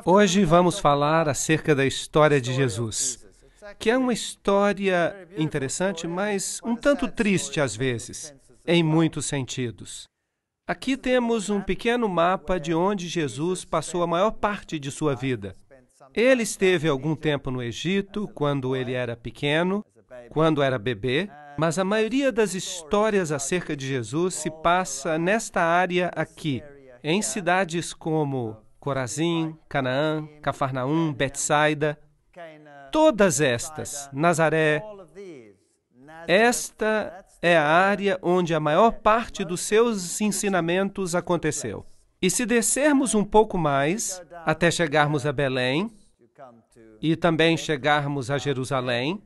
Né? Hoje vamos então, falar acerca da história de é Jesus, que é uma história interessante, mas um tanto triste às vezes, em muitos sentidos. Aqui temos um pequeno mapa de onde Jesus passou a maior parte de sua vida. Ele esteve algum tempo no Egito, quando ele é era pequeno, quando era bebê, é mas a maioria das histórias acerca de Jesus se passa nesta área aqui, em cidades como Corazim, Canaã, Cafarnaum, Betsaida, todas estas, Nazaré, esta é a área onde a maior parte dos seus ensinamentos aconteceu. E se descermos um pouco mais, até chegarmos a Belém, e também chegarmos a Jerusalém,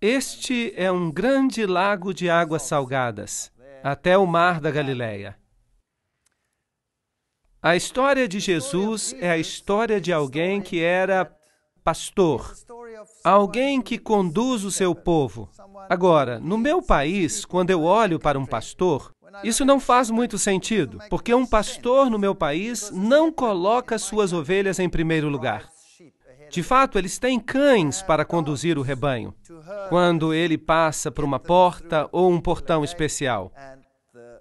este é um grande lago de águas salgadas, até o mar da Galileia. A história de Jesus é a história de alguém que era pastor, alguém que conduz o seu povo. Agora, no meu país, quando eu olho para um pastor, isso não faz muito sentido, porque um pastor no meu país não coloca suas ovelhas em primeiro lugar. De fato, eles têm cães para conduzir o rebanho, quando ele passa por uma porta ou um portão especial.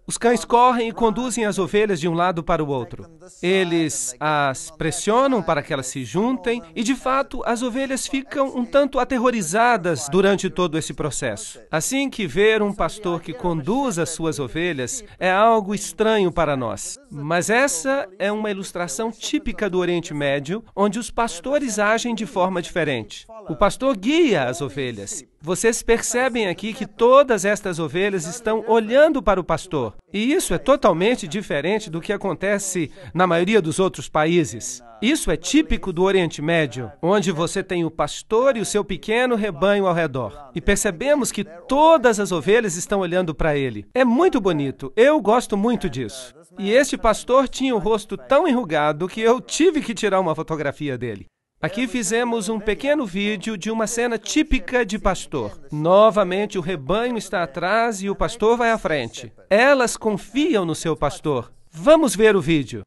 Os cães correm e conduzem as ovelhas de um lado para o outro. Eles as pressionam para que elas se juntem e, de fato, as ovelhas ficam um tanto aterrorizadas durante todo esse processo. Assim que ver um pastor que conduz as suas ovelhas é algo estranho para nós. Mas essa é uma ilustração típica do Oriente Médio, onde os pastores agem de forma diferente. O pastor guia as ovelhas. Vocês percebem aqui que todas estas ovelhas estão olhando para o pastor. E isso é totalmente diferente do que acontece na maioria dos outros países. Isso é típico do Oriente Médio, onde você tem o pastor e o seu pequeno rebanho ao redor. E percebemos que todas as ovelhas estão olhando para ele. É muito bonito, eu gosto muito disso. E este pastor tinha o rosto tão enrugado que eu tive que tirar uma fotografia dele. Aqui fizemos um pequeno vídeo de uma cena típica de pastor. Novamente, o rebanho está atrás e o pastor vai à frente. Elas confiam no seu pastor. Vamos ver o vídeo.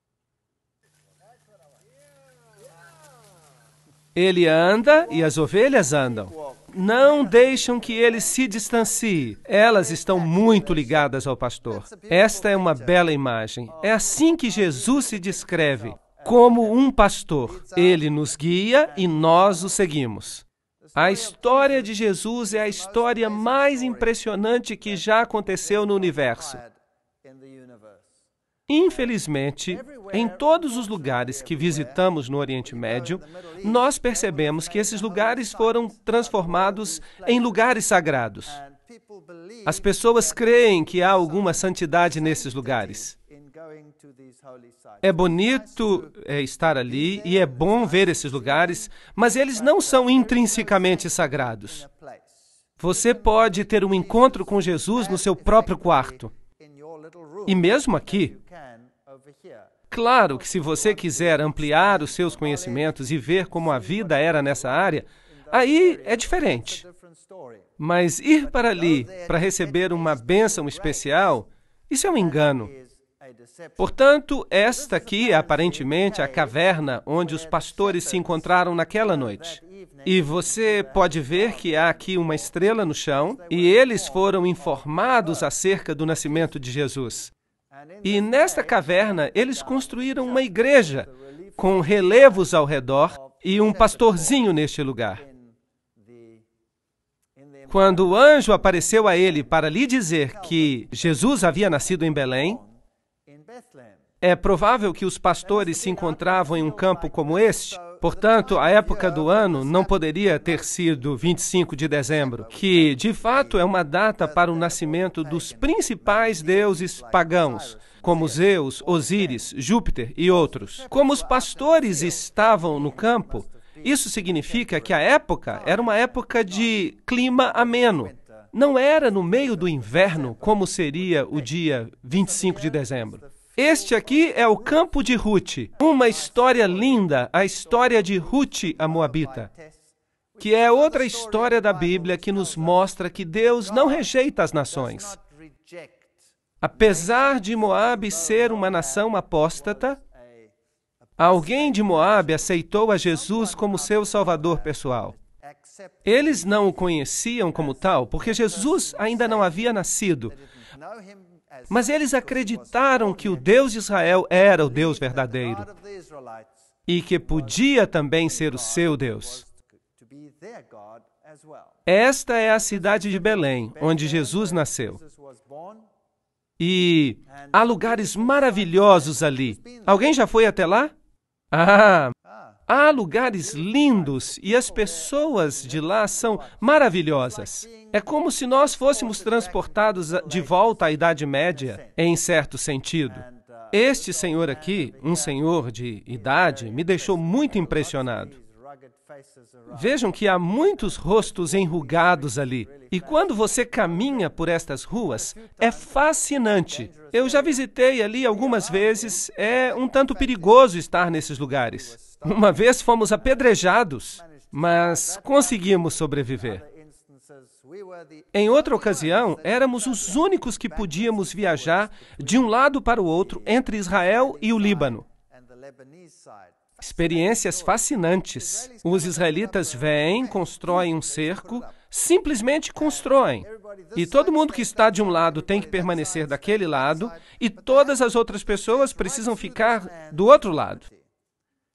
Ele anda e as ovelhas andam. Não deixam que ele se distancie. Elas estão muito ligadas ao pastor. Esta é uma bela imagem. É assim que Jesus se descreve como um pastor. Ele nos guia e nós o seguimos. A história de Jesus é a história mais impressionante que já aconteceu no universo. Infelizmente, em todos os lugares que visitamos no Oriente Médio, nós percebemos que esses lugares foram transformados em lugares sagrados. As pessoas creem que há alguma santidade nesses lugares. É bonito é, estar ali e é bom ver esses lugares, mas eles não são intrinsecamente sagrados. Você pode ter um encontro com Jesus no seu próprio quarto. E mesmo aqui. Claro que, se você quiser ampliar os seus conhecimentos e ver como a vida era nessa área, aí é diferente. Mas ir para ali para receber uma bênção especial, isso é um engano. Portanto, esta aqui é aparentemente a caverna onde os pastores se encontraram naquela noite. E você pode ver que há aqui uma estrela no chão, e eles foram informados acerca do nascimento de Jesus. E nesta caverna, eles construíram uma igreja com relevos ao redor e um pastorzinho neste lugar. Quando o anjo apareceu a ele para lhe dizer que Jesus havia nascido em Belém, é provável que os pastores se encontravam em um campo como este, portanto, a época do ano não poderia ter sido 25 de dezembro, que de fato é uma data para o nascimento dos principais deuses pagãos, como Zeus, Osíris, Júpiter e outros. Como os pastores estavam no campo, isso significa que a época era uma época de clima ameno, não era no meio do inverno, como seria o dia 25 de dezembro. Este aqui é o campo de Ruth. Uma história linda, a história de Ruth, a Moabita, que é outra história da Bíblia que nos mostra que Deus não rejeita as nações. Apesar de Moabe ser uma nação apóstata, alguém de Moabe aceitou a Jesus como seu salvador pessoal. Eles não o conheciam como tal, porque Jesus ainda não havia nascido. Mas eles acreditaram que o Deus de Israel era o Deus verdadeiro e que podia também ser o seu Deus. Esta é a cidade de Belém, onde Jesus nasceu. E há lugares maravilhosos ali. Alguém já foi até lá? Ah, Há lugares lindos e as pessoas de lá são maravilhosas. É como se nós fôssemos transportados de volta à Idade Média, em certo sentido. Este senhor aqui, um senhor de idade, me deixou muito impressionado. Vejam que há muitos rostos enrugados ali. E quando você caminha por estas ruas, é fascinante. Eu já visitei ali algumas vezes, é um tanto perigoso estar nesses lugares. Uma vez fomos apedrejados, mas conseguimos sobreviver. Em outra ocasião, éramos os únicos que podíamos viajar de um lado para o outro entre Israel e o Líbano experiências fascinantes. Os israelitas vêm, constroem um cerco, simplesmente constroem. E todo mundo que está de um lado tem que permanecer daquele lado, e todas as outras pessoas precisam ficar do outro lado.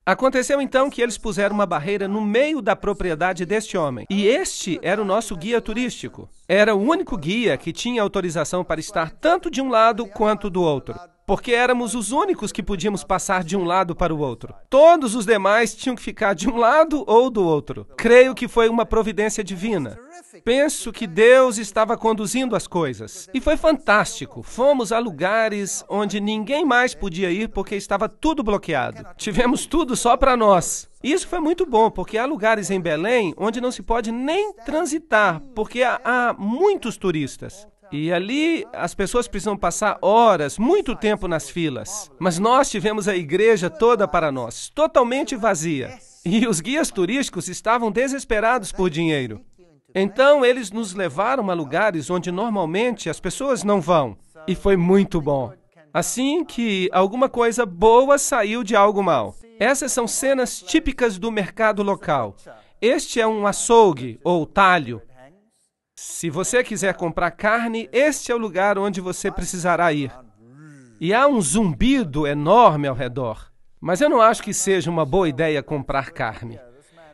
Aconteceu então que eles puseram uma barreira no meio da propriedade deste homem. E este era o nosso guia turístico. Era o único guia que tinha autorização para estar tanto de um lado quanto do outro porque éramos os únicos que podíamos passar de um lado para o outro. Todos os demais tinham que ficar de um lado ou do outro. Creio que foi uma providência divina. Penso que Deus estava conduzindo as coisas. E foi fantástico. Fomos a lugares onde ninguém mais podia ir porque estava tudo bloqueado. Tivemos tudo só para nós. Isso foi muito bom, porque há lugares em Belém onde não se pode nem transitar, porque há, há muitos turistas. E ali as pessoas precisam passar horas, muito tempo nas filas. Mas nós tivemos a igreja toda para nós, totalmente vazia. E os guias turísticos estavam desesperados por dinheiro. Então eles nos levaram a lugares onde normalmente as pessoas não vão. E foi muito bom. Assim que alguma coisa boa saiu de algo mal. Essas são cenas típicas do mercado local. Este é um açougue ou talho. Se você quiser comprar carne, este é o lugar onde você precisará ir. E há um zumbido enorme ao redor. Mas eu não acho que seja uma boa ideia comprar carne.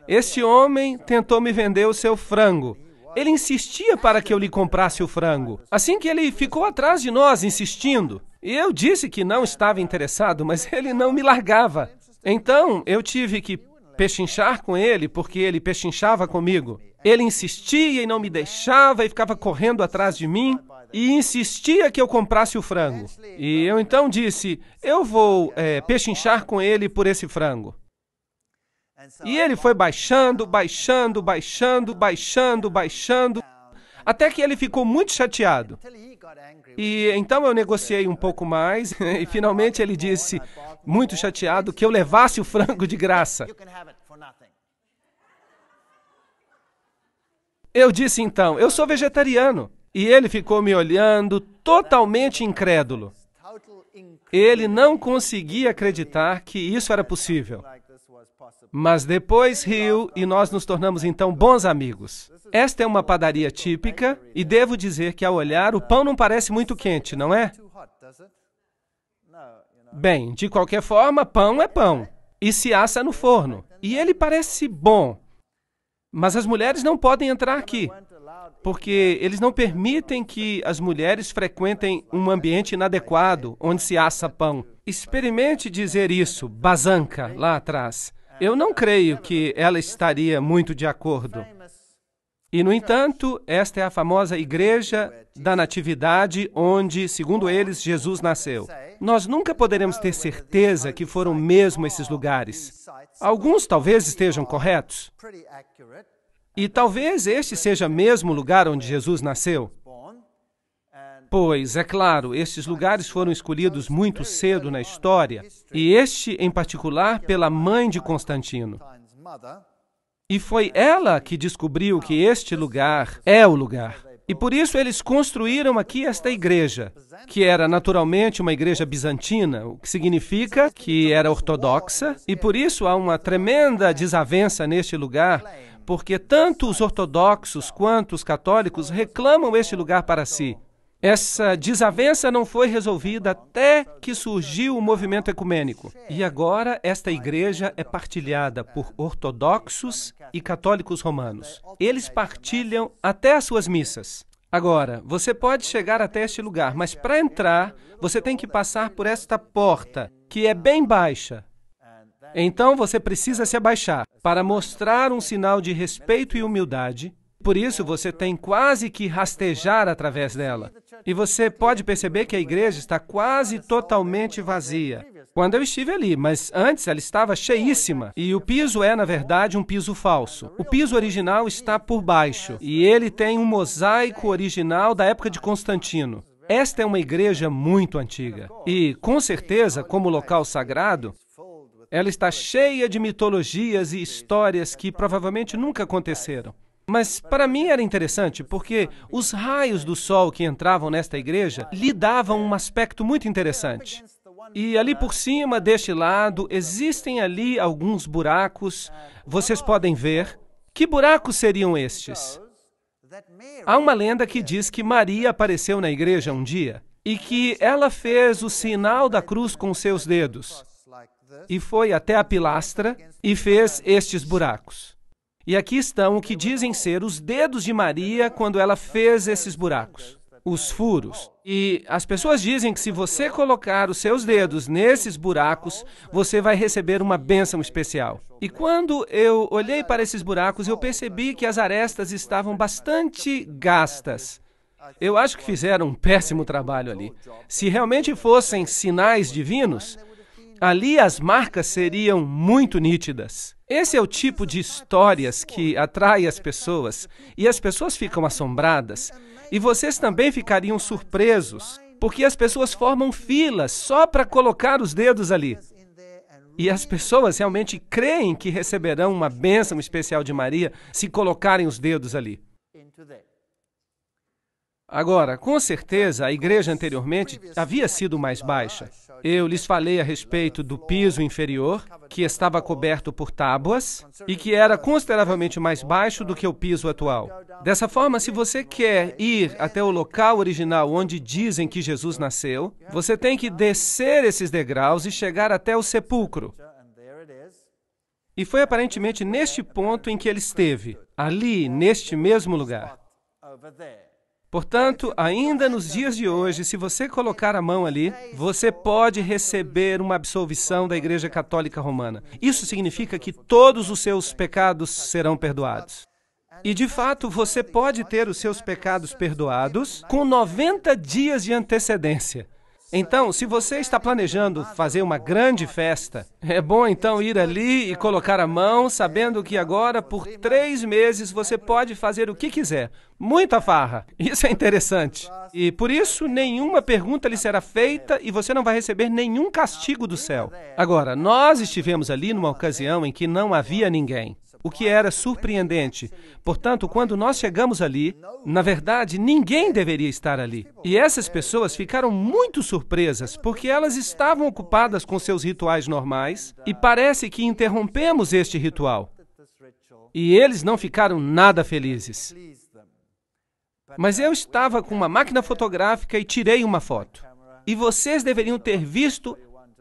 Este homem tentou me vender o seu frango. Ele insistia para que eu lhe comprasse o frango. Assim que ele ficou atrás de nós, insistindo. E eu disse que não estava interessado, mas ele não me largava. Então eu tive que pechinchar com ele, porque ele pechinchava comigo. Ele insistia e não me deixava e ficava correndo atrás de mim e insistia que eu comprasse o frango. E eu então disse: Eu vou é, pechinchar com ele por esse frango. E ele foi baixando, baixando, baixando, baixando, baixando, até que ele ficou muito chateado. E então eu negociei um pouco mais e finalmente ele disse, muito chateado, que eu levasse o frango de graça. Eu disse então: Eu sou vegetariano. E ele ficou me olhando totalmente incrédulo. Ele não conseguia acreditar que isso era possível. Mas depois riu e nós nos tornamos então bons amigos. Esta é uma padaria típica e devo dizer que ao olhar o pão não parece muito quente, não é? Bem, de qualquer forma, pão é pão e se assa no forno. E ele parece bom. Mas as mulheres não podem entrar aqui, porque eles não permitem que as mulheres frequentem um ambiente inadequado, onde se assa pão. Experimente dizer isso, Bazanca, lá atrás. Eu não creio que ela estaria muito de acordo. E, no entanto, esta é a famosa igreja da Natividade, onde, segundo eles, Jesus nasceu. Nós nunca poderemos ter certeza que foram mesmo esses lugares. Alguns talvez estejam corretos. E talvez este seja mesmo o lugar onde Jesus nasceu. Pois, é claro, estes lugares foram escolhidos muito cedo na história, e este em particular pela mãe de Constantino. E foi ela que descobriu que este lugar é o lugar. E por isso eles construíram aqui esta igreja, que era naturalmente uma igreja bizantina, o que significa que era ortodoxa, e por isso há uma tremenda desavença neste lugar, porque tanto os ortodoxos quanto os católicos reclamam este lugar para si. Essa desavença não foi resolvida até que surgiu o movimento ecumênico. E agora esta igreja é partilhada por ortodoxos e católicos romanos. Eles partilham até as suas missas. Agora, você pode chegar até este lugar, mas para entrar, você tem que passar por esta porta, que é bem baixa. Então você precisa se abaixar para mostrar um sinal de respeito e humildade. Por isso, você tem quase que rastejar através dela. E você pode perceber que a igreja está quase totalmente vazia. Quando eu estive ali, mas antes ela estava cheíssima. E o piso é, na verdade, um piso falso. O piso original está por baixo. E ele tem um mosaico original da época de Constantino. Esta é uma igreja muito antiga. E, com certeza, como local sagrado, ela está cheia de mitologias e histórias que provavelmente nunca aconteceram. Mas para mim era interessante porque os raios do sol que entravam nesta igreja lhe davam um aspecto muito interessante. E ali por cima deste lado existem ali alguns buracos, vocês podem ver. Que buracos seriam estes? Há uma lenda que diz que Maria apareceu na igreja um dia e que ela fez o sinal da cruz com seus dedos e foi até a pilastra e fez estes buracos. E aqui estão o que dizem ser os dedos de Maria quando ela fez esses buracos, os furos. E as pessoas dizem que se você colocar os seus dedos nesses buracos, você vai receber uma bênção especial. E quando eu olhei para esses buracos, eu percebi que as arestas estavam bastante gastas. Eu acho que fizeram um péssimo trabalho ali. Se realmente fossem sinais divinos, Ali as marcas seriam muito nítidas. Esse é o tipo de histórias que atrai as pessoas e as pessoas ficam assombradas. E vocês também ficariam surpresos, porque as pessoas formam filas só para colocar os dedos ali. E as pessoas realmente creem que receberão uma bênção especial de Maria se colocarem os dedos ali. Agora, com certeza, a igreja anteriormente havia sido mais baixa. Eu lhes falei a respeito do piso inferior, que estava coberto por tábuas e que era consideravelmente mais baixo do que o piso atual. Dessa forma, se você quer ir até o local original onde dizem que Jesus nasceu, você tem que descer esses degraus e chegar até o sepulcro. E foi aparentemente neste ponto em que ele esteve, ali, neste mesmo lugar. Portanto, ainda nos dias de hoje, se você colocar a mão ali, você pode receber uma absolvição da Igreja Católica Romana. Isso significa que todos os seus pecados serão perdoados. E de fato, você pode ter os seus pecados perdoados com 90 dias de antecedência. Então, se você está planejando fazer uma grande festa, é bom então ir ali e colocar a mão, sabendo que agora, por três meses, você pode fazer o que quiser. Muita farra. Isso é interessante. E por isso, nenhuma pergunta lhe será feita e você não vai receber nenhum castigo do céu. Agora, nós estivemos ali numa ocasião em que não havia ninguém o que era surpreendente. Portanto, quando nós chegamos ali, na verdade, ninguém deveria estar ali. E essas pessoas ficaram muito surpresas, porque elas estavam ocupadas com seus rituais normais, e parece que interrompemos este ritual. E eles não ficaram nada felizes. Mas eu estava com uma máquina fotográfica e tirei uma foto. E vocês deveriam ter visto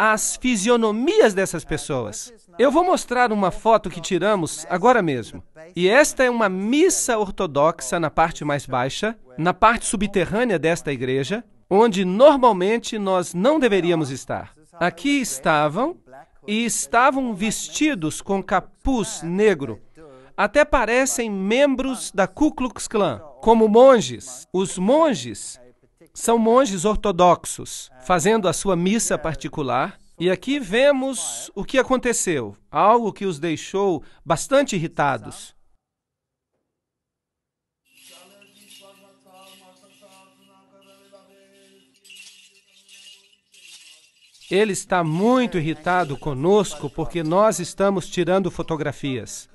as fisionomias dessas pessoas. Eu vou mostrar uma foto que tiramos agora mesmo. E esta é uma missa ortodoxa na parte mais baixa, na parte subterrânea desta igreja, onde normalmente nós não deveríamos estar. Aqui estavam e estavam vestidos com capuz negro. Até parecem membros da Ku Klux Klan, como monges. Os monges são monges ortodoxos, é. fazendo a sua missa é. particular. E aqui vemos o que aconteceu, algo que os deixou bastante irritados. Ele está muito irritado conosco porque nós estamos tirando fotografias.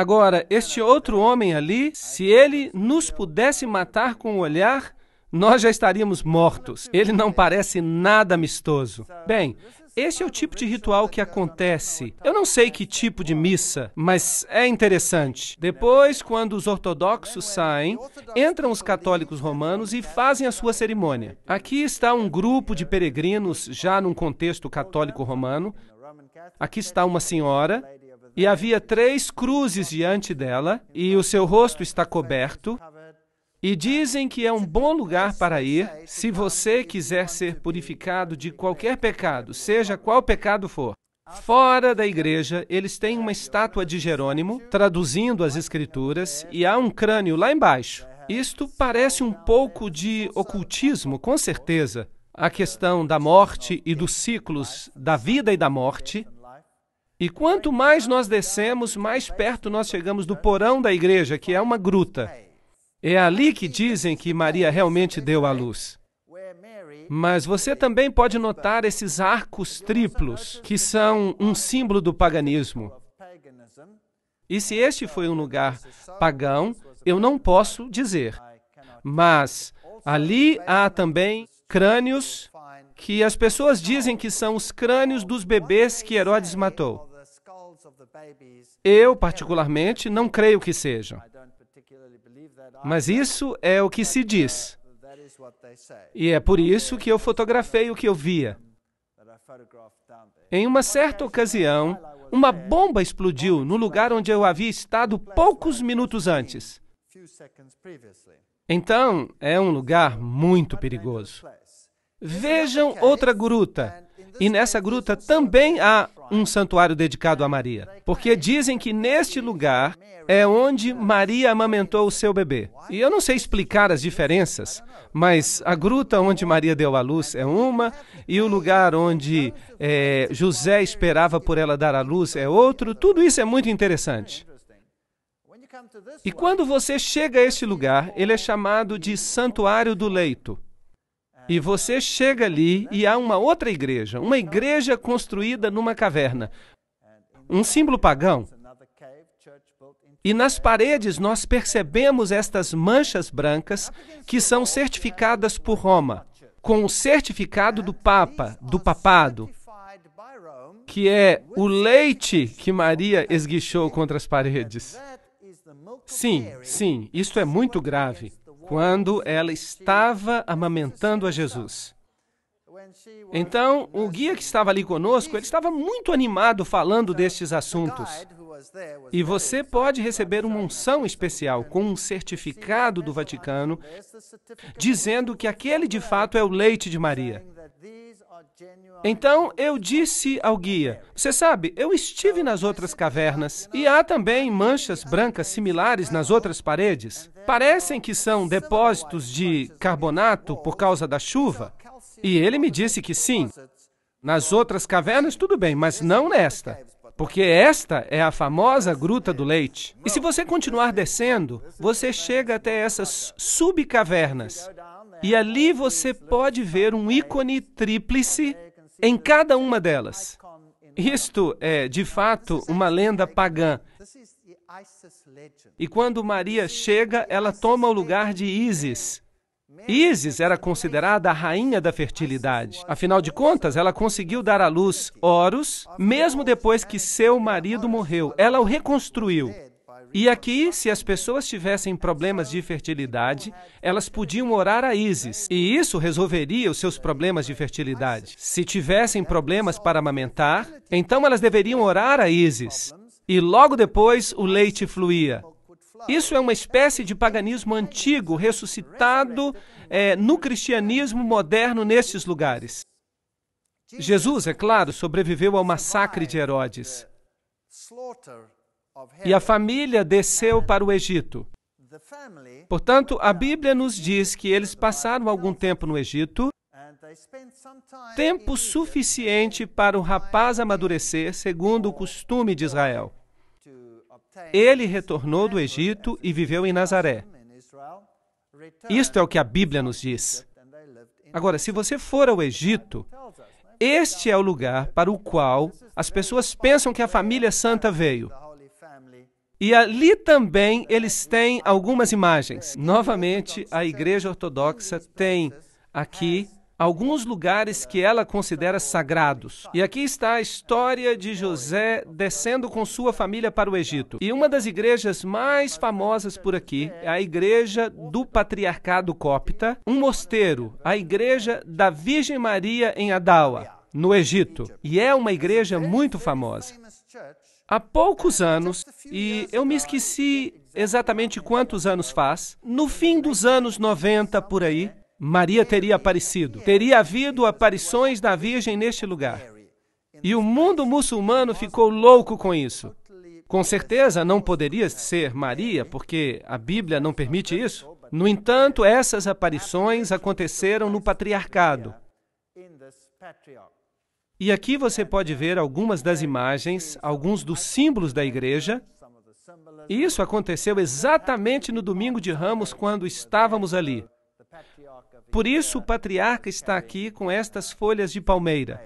Agora, este outro homem ali, se ele nos pudesse matar com o olhar, nós já estaríamos mortos. Ele não parece nada amistoso. Bem, esse é o tipo de ritual que acontece. Eu não sei que tipo de missa, mas é interessante. Depois, quando os ortodoxos saem, entram os católicos romanos e fazem a sua cerimônia. Aqui está um grupo de peregrinos, já num contexto católico romano. Aqui está uma senhora e havia três cruzes diante dela, e o seu rosto está coberto. E dizem que é um bom lugar para ir se você quiser ser purificado de qualquer pecado, seja qual pecado for. Fora da igreja, eles têm uma estátua de Jerônimo, traduzindo as escrituras, e há um crânio lá embaixo. Isto parece um pouco de ocultismo, com certeza. A questão da morte e dos ciclos da vida e da morte e quanto mais nós descemos, mais perto nós chegamos do porão da igreja, que é uma gruta. É ali que dizem que Maria realmente deu à luz. Mas você também pode notar esses arcos triplos, que são um símbolo do paganismo. E se este foi um lugar pagão, eu não posso dizer. Mas ali há também crânios que as pessoas dizem que são os crânios dos bebês que Herodes matou. Eu, particularmente, não creio que sejam. Mas isso é o que se diz. E é por isso que eu fotografei o que eu via. Em uma certa ocasião, uma bomba explodiu no lugar onde eu havia estado poucos minutos antes. Então, é um lugar muito perigoso. Vejam outra gruta. E nessa gruta também há um santuário dedicado a Maria, porque dizem que neste lugar é onde Maria amamentou o seu bebê. E eu não sei explicar as diferenças, mas a gruta onde Maria deu à luz é uma, e o lugar onde é, José esperava por ela dar à luz é outro. Tudo isso é muito interessante. E quando você chega a este lugar, ele é chamado de Santuário do Leito. E você chega ali e há uma outra igreja, uma igreja construída numa caverna, um símbolo pagão. E nas paredes nós percebemos estas manchas brancas que são certificadas por Roma, com o certificado do Papa, do papado, que é o leite que Maria esguichou contra as paredes. Sim, sim, isso é muito grave quando ela estava amamentando a Jesus. Então, o guia que estava ali conosco, ele estava muito animado falando destes assuntos. E você pode receber uma unção especial com um certificado do Vaticano dizendo que aquele de fato é o leite de Maria. Então eu disse ao guia: Você sabe, eu estive nas outras cavernas e há também manchas brancas similares nas outras paredes. Parecem que são depósitos de carbonato por causa da chuva. E ele me disse que sim. Nas outras cavernas, tudo bem, mas não nesta. Porque esta é a famosa Gruta do Leite. E se você continuar descendo, você chega até essas subcavernas. E ali você pode ver um ícone tríplice em cada uma delas. Isto é, de fato, uma lenda pagã. E quando Maria chega, ela toma o lugar de Isis. Isis era considerada a rainha da fertilidade. Afinal de contas, ela conseguiu dar à luz Horus, mesmo depois que seu marido morreu. Ela o reconstruiu. E aqui, se as pessoas tivessem problemas de fertilidade, elas podiam orar a Isis, e isso resolveria os seus problemas de fertilidade. Se tivessem problemas para amamentar, então elas deveriam orar a Isis. E logo depois o leite fluía. Isso é uma espécie de paganismo antigo ressuscitado é, no cristianismo moderno nestes lugares. Jesus, é claro, sobreviveu ao massacre de Herodes e a família desceu para o Egito. Portanto, a Bíblia nos diz que eles passaram algum tempo no Egito, tempo suficiente para o rapaz amadurecer, segundo o costume de Israel. Ele retornou do Egito e viveu em Nazaré. Isto é o que a Bíblia nos diz. Agora, se você for ao Egito, este é o lugar para o qual as pessoas pensam que a família santa veio. E ali também eles têm algumas imagens. Novamente, a Igreja Ortodoxa tem aqui alguns lugares que ela considera sagrados. E aqui está a história de José descendo com sua família para o Egito. E uma das igrejas mais famosas por aqui é a Igreja do Patriarcado Cópita, um mosteiro, a Igreja da Virgem Maria em Adawa, no Egito. E é uma igreja muito famosa há poucos anos, e eu me esqueci exatamente quantos anos faz, no fim dos anos 90 por aí, Maria teria aparecido. Teria havido aparições da Virgem neste lugar. E o mundo muçulmano ficou louco com isso. Com certeza não poderia ser Maria, porque a Bíblia não permite isso. No entanto, essas aparições aconteceram no patriarcado. E aqui você pode ver algumas das imagens, alguns dos símbolos da igreja. E isso aconteceu exatamente no domingo de Ramos, quando estávamos ali. Por isso, o patriarca está aqui com estas folhas de palmeira.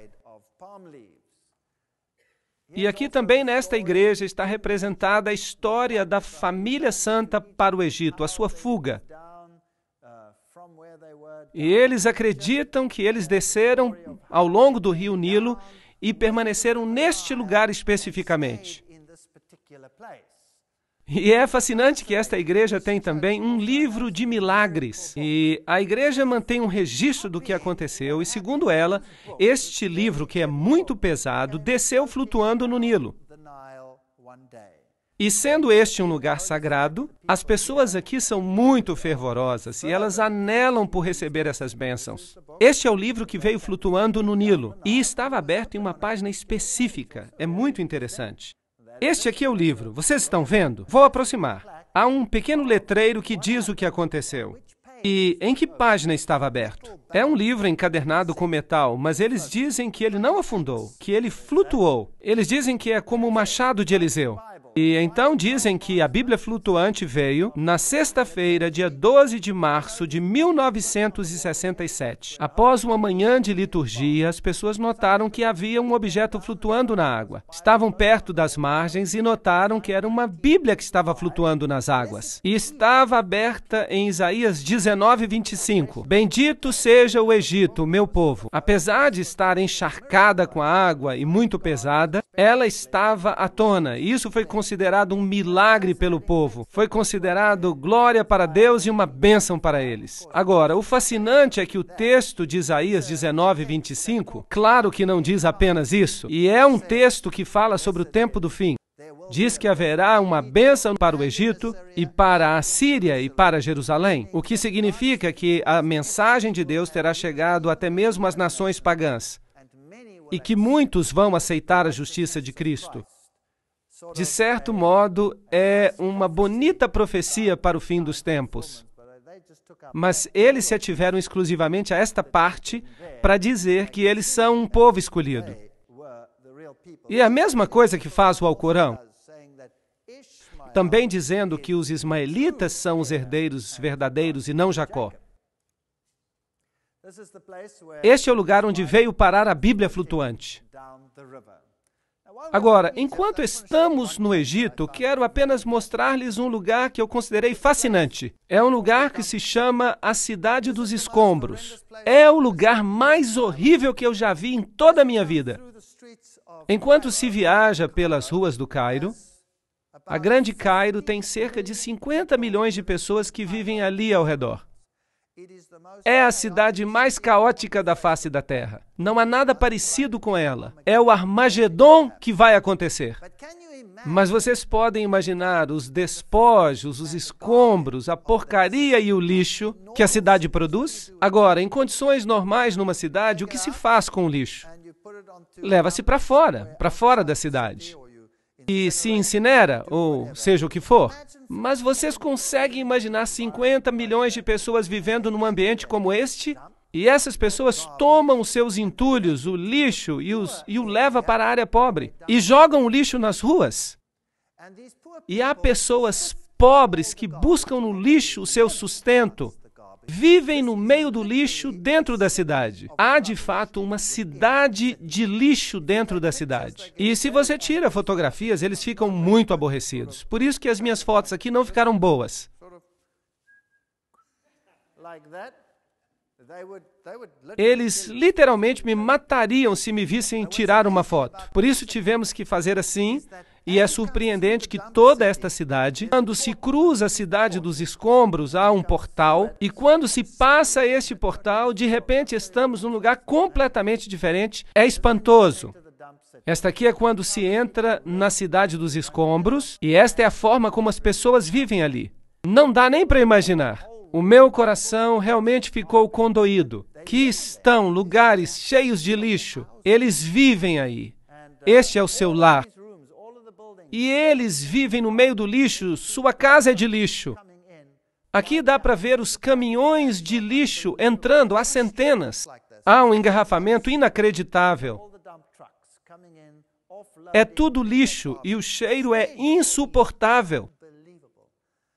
E aqui também nesta igreja está representada a história da família santa para o Egito, a sua fuga. E eles acreditam que eles desceram ao longo do rio Nilo e permaneceram neste lugar especificamente. E é fascinante que esta igreja tem também um livro de milagres. E a igreja mantém um registro do que aconteceu, e segundo ela, este livro, que é muito pesado, desceu flutuando no Nilo. E sendo este um lugar sagrado, as pessoas aqui são muito fervorosas e elas anelam por receber essas bênçãos. Este é o livro que veio flutuando no Nilo e estava aberto em uma página específica. É muito interessante. Este aqui é o livro, vocês estão vendo? Vou aproximar. Há um pequeno letreiro que diz o que aconteceu. E em que página estava aberto? É um livro encadernado com metal, mas eles dizem que ele não afundou, que ele flutuou. Eles dizem que é como o machado de Eliseu. E então dizem que a Bíblia flutuante veio na sexta-feira, dia 12 de março de 1967. Após uma manhã de liturgia, as pessoas notaram que havia um objeto flutuando na água. Estavam perto das margens e notaram que era uma Bíblia que estava flutuando nas águas. E estava aberta em Isaías 19, 25. Bendito seja o Egito, meu povo. Apesar de estar encharcada com a água e muito pesada, ela estava à tona. Isso foi considerado considerado um milagre pelo povo, foi considerado glória para Deus e uma bênção para eles. Agora, o fascinante é que o texto de Isaías 19, 25, claro que não diz apenas isso, e é um texto que fala sobre o tempo do fim. Diz que haverá uma bênção para o Egito e para a Síria e para Jerusalém, o que significa que a mensagem de Deus terá chegado até mesmo às nações pagãs e que muitos vão aceitar a justiça de Cristo de certo modo, é uma bonita profecia para o fim dos tempos. Mas eles se ativeram exclusivamente a esta parte para dizer que eles são um povo escolhido. E é a mesma coisa que faz o Alcorão, também dizendo que os ismaelitas são os herdeiros verdadeiros e não Jacó. Este é o lugar onde veio parar a Bíblia flutuante. Agora, enquanto estamos no Egito, quero apenas mostrar-lhes um lugar que eu considerei fascinante. É um lugar que se chama a Cidade dos Escombros. É o lugar mais horrível que eu já vi em toda a minha vida. Enquanto se viaja pelas ruas do Cairo, a Grande Cairo tem cerca de 50 milhões de pessoas que vivem ali ao redor. É a cidade mais caótica da face da Terra. Não há nada parecido com ela. É o Armagedon que vai acontecer. Mas vocês podem imaginar os despojos, os escombros, a porcaria e o lixo que a cidade produz? Agora, em condições normais numa cidade, o que se faz com o lixo? Leva-se para fora, para fora da cidade e se incinera, ou seja o que for. Mas vocês conseguem imaginar 50 milhões de pessoas vivendo num ambiente como este? E essas pessoas tomam os seus entulhos, o lixo, e, os, e o leva para a área pobre. E jogam o lixo nas ruas. E há pessoas pobres que buscam no lixo o seu sustento vivem no meio do lixo dentro da cidade. Há de fato uma cidade de lixo dentro da cidade. E se você tira fotografias, eles ficam muito aborrecidos. Por isso que as minhas fotos aqui não ficaram boas. Eles literalmente me matariam se me vissem tirar uma foto. Por isso tivemos que fazer assim e é surpreendente que toda esta cidade, quando se cruza a cidade dos escombros, há um portal, e quando se passa este portal, de repente estamos num lugar completamente diferente. É espantoso. Esta aqui é quando se entra na cidade dos escombros, e esta é a forma como as pessoas vivem ali. Não dá nem para imaginar. O meu coração realmente ficou condoído. Que estão lugares cheios de lixo. Eles vivem aí. Este é o seu lar e eles vivem no meio do lixo, sua casa é de lixo. Aqui dá para ver os caminhões de lixo entrando a centenas. Há um engarrafamento inacreditável. É tudo lixo e o cheiro é insuportável.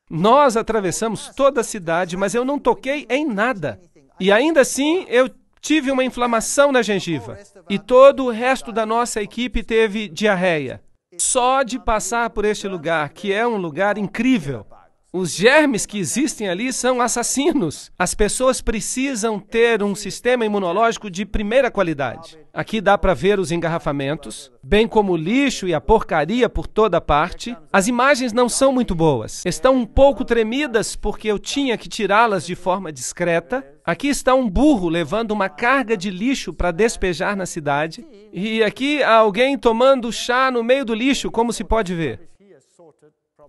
Nós atravessamos toda a cidade, mas eu não toquei em nada. E ainda assim, eu tive uma inflamação na gengiva. E todo o resto da nossa equipe teve diarreia. Só de passar por este lugar, que é um lugar incrível, os germes que existem ali são assassinos. As pessoas precisam ter um sistema imunológico de primeira qualidade. Aqui dá para ver os engarrafamentos, bem como o lixo e a porcaria por toda parte. As imagens não são muito boas. Estão um pouco tremidas porque eu tinha que tirá-las de forma discreta. Aqui está um burro levando uma carga de lixo para despejar na cidade. E aqui há alguém tomando chá no meio do lixo, como se pode ver.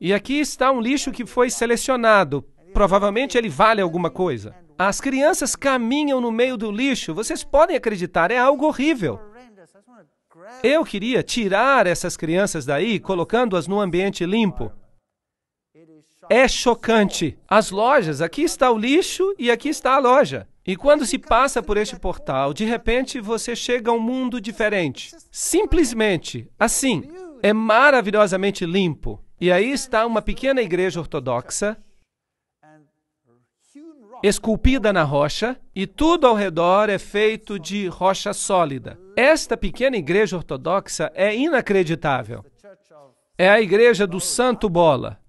E aqui está um lixo que foi selecionado. Provavelmente ele vale alguma coisa. As crianças caminham no meio do lixo. Vocês podem acreditar, é algo horrível. Eu queria tirar essas crianças daí, colocando-as num ambiente limpo. É chocante. As lojas, aqui está o lixo e aqui está a loja. E quando se passa por este portal, de repente você chega a um mundo diferente. Simplesmente assim. É maravilhosamente limpo. E aí está uma pequena igreja ortodoxa, esculpida na rocha, e tudo ao redor é feito de rocha sólida. Esta pequena igreja ortodoxa é inacreditável. É a igreja do Santo Bola.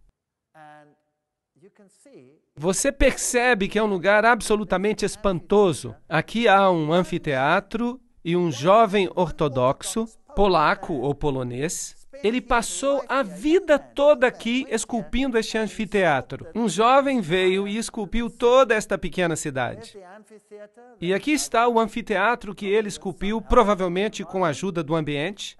Você percebe que é um lugar absolutamente espantoso. Aqui há um anfiteatro e um jovem ortodoxo, polaco ou polonês, ele passou a vida toda aqui esculpindo este anfiteatro. Um jovem veio e esculpiu toda esta pequena cidade. E aqui está o anfiteatro que ele esculpiu, provavelmente com a ajuda do ambiente.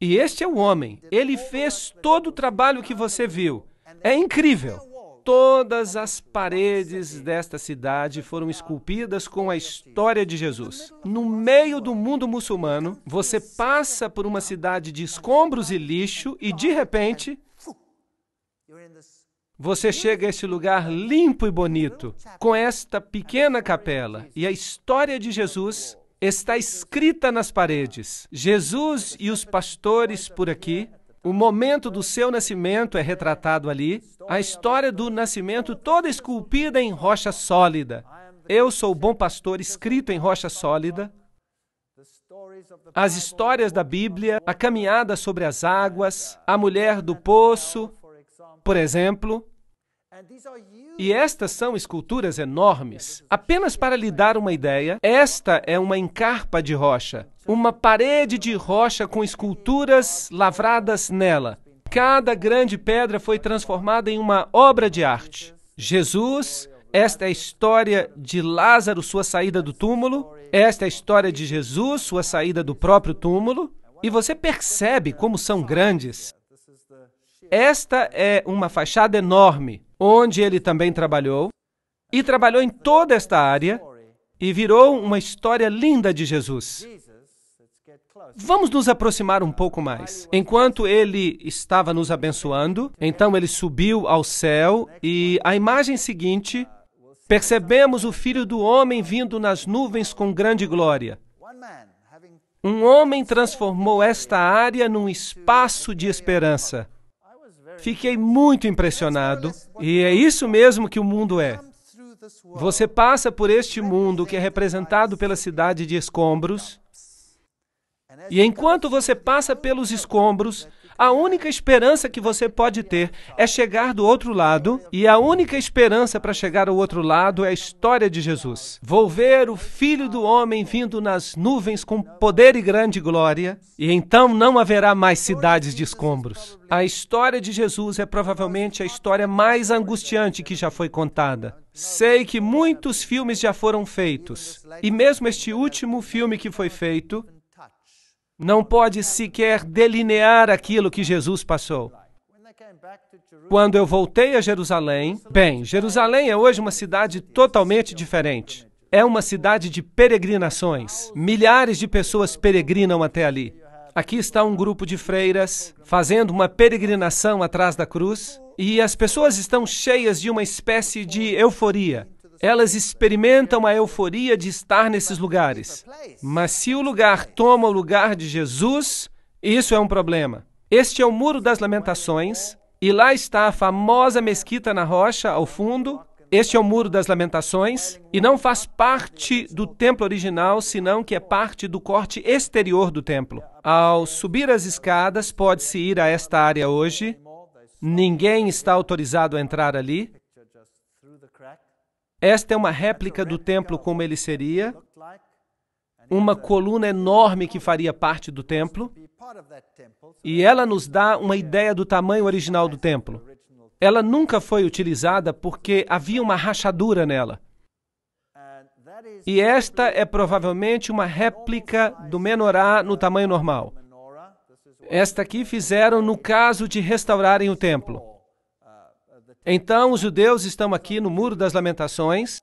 E este é o homem. Ele fez todo o trabalho que você viu. É incrível. Todas as paredes desta cidade foram esculpidas com a história de Jesus. No meio do mundo muçulmano, você passa por uma cidade de escombros e lixo e de repente você chega a este lugar limpo e bonito, com esta pequena capela, e a história de Jesus está escrita nas paredes. Jesus e os pastores por aqui o momento do seu nascimento é retratado ali, a história do nascimento toda esculpida em rocha sólida. Eu sou o bom pastor, escrito em rocha sólida. As histórias da Bíblia, a caminhada sobre as águas, a mulher do poço, por exemplo. E estas são esculturas enormes. Apenas para lhe dar uma ideia, esta é uma encarpa de rocha uma parede de rocha com esculturas lavradas nela. Cada grande pedra foi transformada em uma obra de arte. Jesus, esta é a história de Lázaro, sua saída do túmulo. Esta é a história de Jesus, sua saída do próprio túmulo. E você percebe como são grandes. Esta é uma fachada enorme, onde ele também trabalhou, e trabalhou em toda esta área, e virou uma história linda de Jesus. Vamos nos aproximar um pouco mais. Enquanto ele estava nos abençoando, então ele subiu ao céu e a imagem seguinte, percebemos o filho do homem vindo nas nuvens com grande glória. Um homem transformou esta área num espaço de esperança. Fiquei muito impressionado, e é isso mesmo que o mundo é. Você passa por este mundo que é representado pela cidade de escombros, e enquanto você passa pelos escombros, a única esperança que você pode ter é chegar do outro lado, e a única esperança para chegar ao outro lado é a história de Jesus. Vou ver o Filho do Homem vindo nas nuvens com poder e grande glória, e então não haverá mais cidades de escombros. A história de Jesus é provavelmente a história mais angustiante que já foi contada. Sei que muitos filmes já foram feitos, e mesmo este último filme que foi feito, não pode sequer delinear aquilo que Jesus passou. Quando eu voltei a Jerusalém, bem, Jerusalém é hoje uma cidade totalmente diferente. É uma cidade de peregrinações. Milhares de pessoas peregrinam até ali. Aqui está um grupo de freiras fazendo uma peregrinação atrás da cruz e as pessoas estão cheias de uma espécie de euforia. Elas experimentam a né? euforia de estar nesses lugares. Mas se o lugar toma o lugar de Jesus, isso é um problema. Este é o Muro das Lamentações, e lá está a famosa mesquita na rocha, ao fundo. Este é o Muro das Lamentações, e não faz parte do templo original, senão que é parte do corte exterior do templo. Ao subir as escadas, pode-se ir a esta área hoje. Ninguém está autorizado a entrar ali. Esta é uma réplica do templo como ele seria, uma coluna enorme que faria parte do templo, e ela nos dá uma ideia do tamanho original do templo. Ela nunca foi utilizada porque havia uma rachadura nela. E esta é provavelmente uma réplica do menorá no tamanho normal. Esta aqui fizeram no caso de restaurarem o templo. Então, os judeus estão aqui no Muro das Lamentações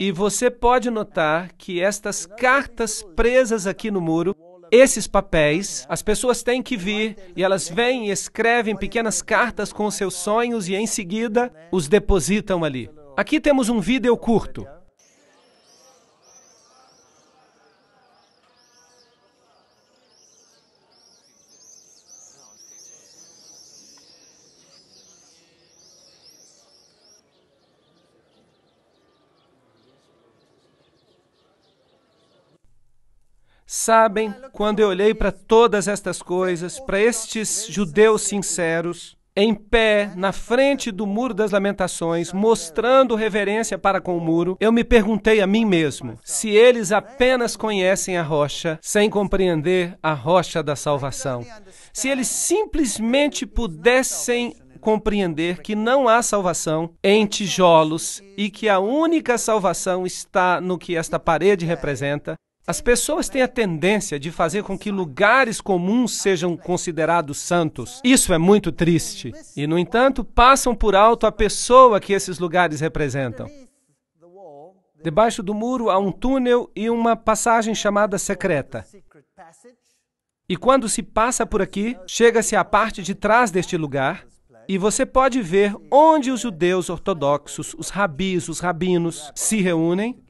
e você pode notar que estas cartas presas aqui no muro, esses papéis, as pessoas têm que vir e elas vêm e escrevem pequenas cartas com seus sonhos e em seguida os depositam ali. Aqui temos um vídeo curto. Sabem, quando eu olhei para todas estas coisas, para estes judeus sinceros, em pé, na frente do Muro das Lamentações, mostrando reverência para com o muro, eu me perguntei a mim mesmo se eles apenas conhecem a rocha sem compreender a rocha da salvação. Se eles simplesmente pudessem compreender que não há salvação em tijolos e que a única salvação está no que esta parede representa, as pessoas têm a tendência de fazer com que lugares comuns sejam considerados santos. Isso é muito triste. E, no entanto, passam por alto a pessoa que esses lugares representam. Debaixo do muro há um túnel e uma passagem chamada secreta. E quando se passa por aqui, chega-se à parte de trás deste lugar e você pode ver onde os judeus ortodoxos, os rabis, os rabinos se reúnem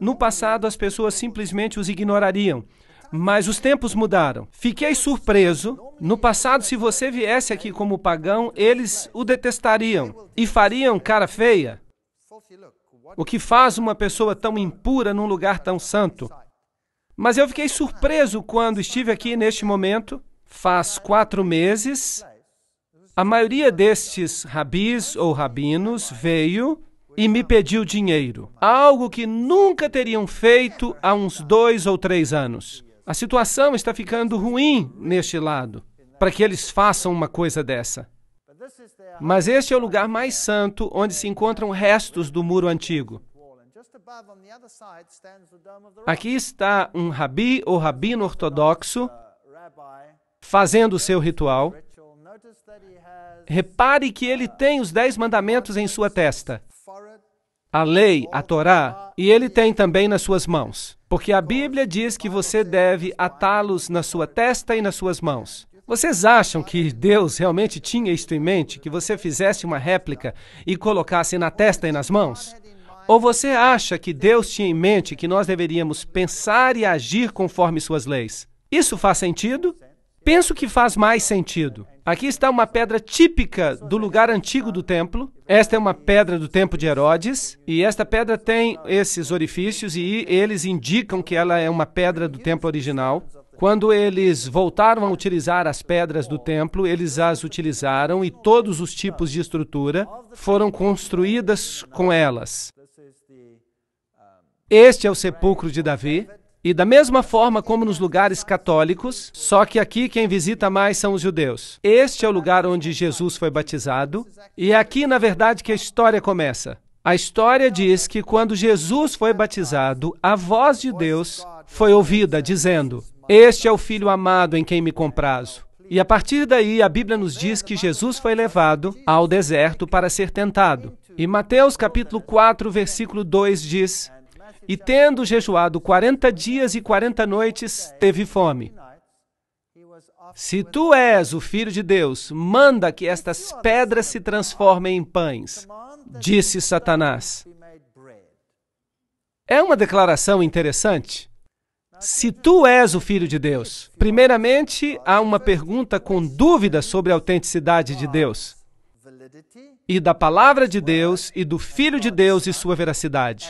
no passado, as pessoas simplesmente os ignorariam. Mas os tempos mudaram. Fiquei surpreso. No passado, se você viesse aqui como pagão, eles o detestariam e fariam cara feia. O que faz uma pessoa tão impura num lugar tão santo? Mas eu fiquei surpreso quando estive aqui neste momento, faz quatro meses. A maioria destes rabis ou rabinos veio e me pediu dinheiro, algo que nunca teriam feito há uns dois ou três anos. A situação está ficando ruim neste lado para que eles façam uma coisa dessa. Mas este é o lugar mais santo onde se encontram restos do muro antigo. Aqui está um rabi ou rabino ortodoxo fazendo o seu ritual. Repare que ele tem os dez mandamentos em sua testa a lei, a Torá, e ele tem também nas suas mãos. Porque a Bíblia diz que você deve atá-los na sua testa e nas suas mãos. Vocês acham que Deus realmente tinha isto em mente, que você fizesse uma réplica e colocasse na testa e nas mãos? Ou você acha que Deus tinha em mente que nós deveríamos pensar e agir conforme suas leis? Isso faz sentido? Penso que faz mais sentido. Aqui está uma pedra típica do lugar antigo do templo. Esta é uma pedra do tempo de Herodes, e esta pedra tem esses orifícios e eles indicam que ela é uma pedra do templo original. Quando eles voltaram a utilizar as pedras do templo, eles as utilizaram e todos os tipos de estrutura foram construídas com elas. Este é o sepulcro de Davi. E da mesma forma como nos lugares católicos, só que aqui quem visita mais são os judeus. Este é o lugar onde Jesus foi batizado, e é aqui, na verdade, que a história começa. A história diz que quando Jesus foi batizado, a voz de Deus foi ouvida, dizendo: Este é o filho amado em quem me comprazo. E a partir daí, a Bíblia nos diz que Jesus foi levado ao deserto para ser tentado. E Mateus capítulo 4, versículo 2 diz: e tendo jejuado quarenta dias e quarenta noites, teve fome. Se tu és o filho de Deus, manda que estas pedras se transformem em pães, disse Satanás. É uma declaração interessante. Se tu és o filho de Deus, primeiramente há uma pergunta com dúvida sobre a autenticidade de Deus e da palavra de Deus e do filho de Deus e sua veracidade.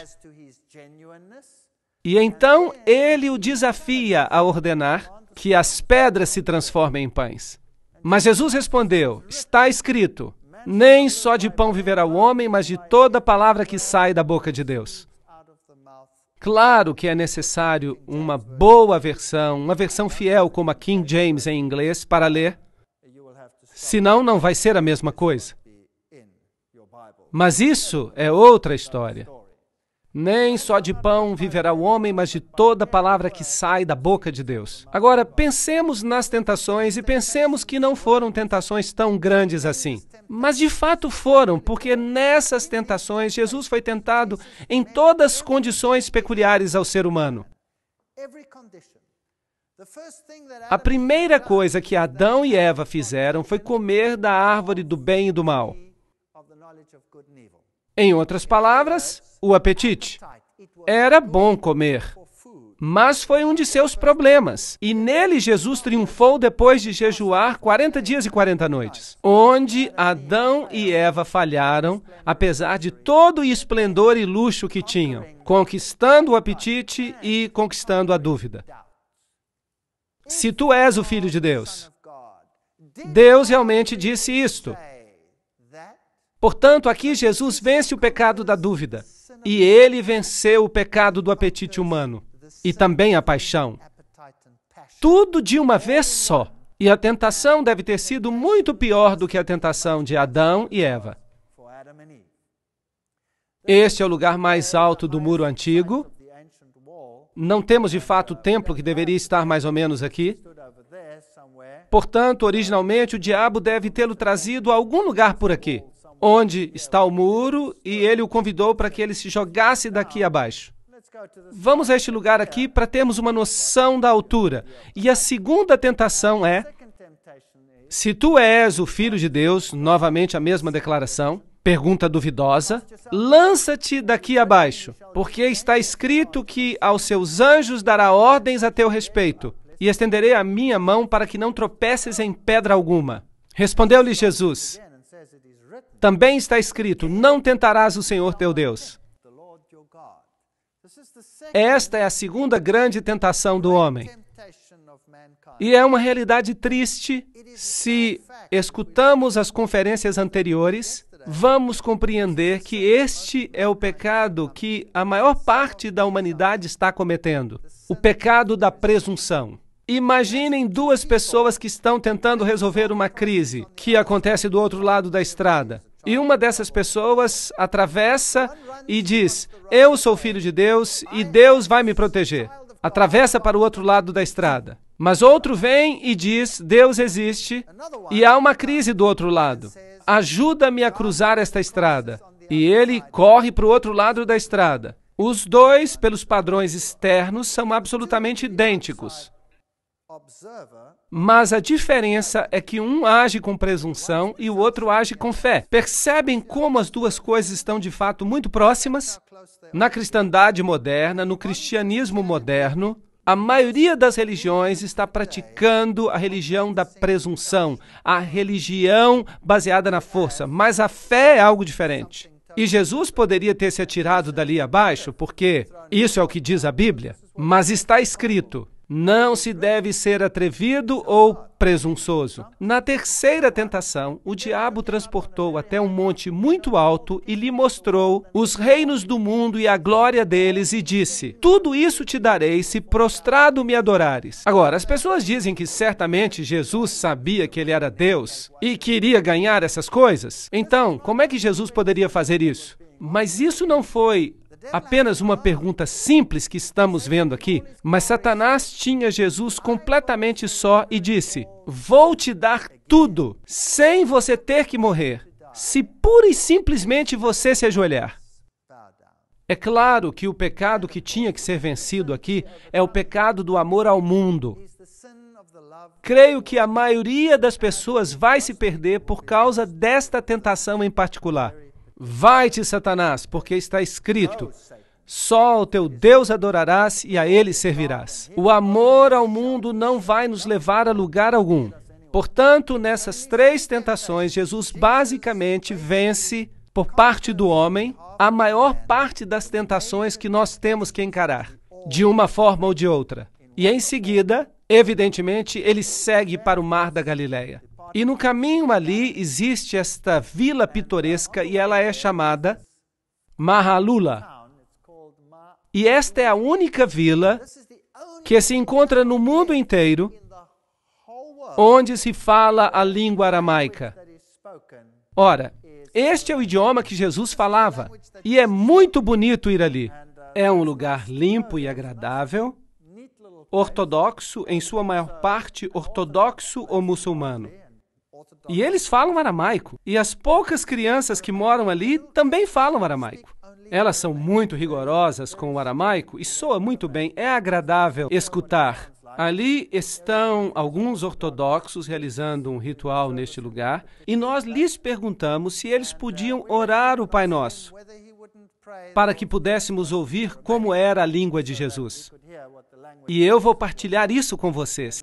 E então ele o desafia a ordenar que as pedras se transformem em pães. Mas Jesus respondeu: Está escrito, nem só de pão viverá o homem, mas de toda palavra que sai da boca de Deus. Claro que é necessário uma boa versão, uma versão fiel como a King James em inglês, para ler. Senão, não vai ser a mesma coisa. Mas isso é outra história. Nem só de pão viverá o homem, mas de toda palavra que sai da boca de Deus. Agora, pensemos nas tentações e pensemos que não foram tentações tão grandes assim. Mas de fato foram, porque nessas tentações Jesus foi tentado em todas as condições peculiares ao ser humano. A primeira coisa que Adão e Eva fizeram foi comer da árvore do bem e do mal. Em outras palavras, o apetite. Era bom comer, mas foi um de seus problemas. E nele Jesus triunfou depois de jejuar 40 dias e 40 noites, onde Adão e Eva falharam, apesar de todo o esplendor e luxo que tinham, conquistando o apetite e conquistando a dúvida. Se tu és o filho de Deus, Deus realmente disse isto. Portanto, aqui Jesus vence o pecado da dúvida e ele venceu o pecado do apetite humano e também a paixão. Tudo de uma vez só. E a tentação deve ter sido muito pior do que a tentação de Adão e Eva. Este é o lugar mais alto do muro antigo. Não temos de fato o templo que deveria estar mais ou menos aqui. Portanto, originalmente o diabo deve tê-lo trazido a algum lugar por aqui onde está o muro, e ele o convidou para que ele se jogasse daqui abaixo. Vamos a este lugar aqui para termos uma noção da altura. E a segunda tentação é: se tu és o filho de Deus, novamente a mesma declaração, pergunta duvidosa, lança-te daqui abaixo, porque está escrito que aos seus anjos dará ordens a teu respeito, e estenderei a minha mão para que não tropeces em pedra alguma. Respondeu-lhe Jesus: também está escrito: Não tentarás o Senhor teu Deus. Esta é a segunda grande tentação do homem. E é uma realidade triste se escutamos as conferências anteriores, vamos compreender que este é o pecado que a maior parte da humanidade está cometendo o pecado da presunção. Imaginem duas pessoas que estão tentando resolver uma crise que acontece do outro lado da estrada. E uma dessas pessoas atravessa e diz: Eu sou filho de Deus e Deus vai me proteger. Atravessa para o outro lado da estrada. Mas outro vem e diz: Deus existe e há uma crise do outro lado. Ajuda-me a cruzar esta estrada. E ele corre para o outro lado da estrada. Os dois, pelos padrões externos, são absolutamente idênticos mas a diferença é que um age com presunção e o outro age com fé. Percebem como as duas coisas estão de fato muito próximas? Na cristandade moderna, no cristianismo moderno, a maioria das religiões está praticando a religião da presunção, a religião baseada na força, mas a fé é algo diferente. E Jesus poderia ter se atirado dali abaixo, porque isso é o que diz a Bíblia, mas está escrito: não se deve ser atrevido ou presunçoso. Na terceira tentação, o diabo transportou até um monte muito alto e lhe mostrou os reinos do mundo e a glória deles e disse: Tudo isso te darei se prostrado me adorares. Agora, as pessoas dizem que certamente Jesus sabia que ele era Deus e queria ganhar essas coisas. Então, como é que Jesus poderia fazer isso? Mas isso não foi apenas uma pergunta simples que estamos vendo aqui, mas Satanás tinha Jesus completamente só e disse: Vou te dar tudo, sem você ter que morrer, se pura e simplesmente você se ajoelhar. É claro que o pecado que tinha que ser vencido aqui é o pecado do amor ao mundo. Creio que a maioria das pessoas vai se perder por causa desta tentação em particular. Vai-te, Satanás, porque está escrito: só o teu Deus adorarás e a ele servirás. O amor ao mundo não vai nos levar a lugar algum. Portanto, nessas três tentações, Jesus basicamente vence, por parte do homem, a maior parte das tentações que nós temos que encarar, de uma forma ou de outra. E em seguida, evidentemente, ele segue para o mar da Galileia. E no caminho ali existe esta vila pitoresca e ela é chamada Mahalula. E esta é a única vila que se encontra no mundo inteiro onde se fala a língua aramaica. Ora, este é o idioma que Jesus falava e é muito bonito ir ali. É um lugar limpo e agradável, ortodoxo, em sua maior parte ortodoxo ou muçulmano. E eles falam aramaico. E as poucas crianças que moram ali também falam aramaico. Elas são muito rigorosas com o aramaico e soa muito bem, é agradável escutar. Ali estão alguns ortodoxos realizando um ritual neste lugar e nós lhes perguntamos se eles podiam orar o Pai Nosso para que pudéssemos ouvir como era a língua de Jesus. E eu vou partilhar isso com vocês.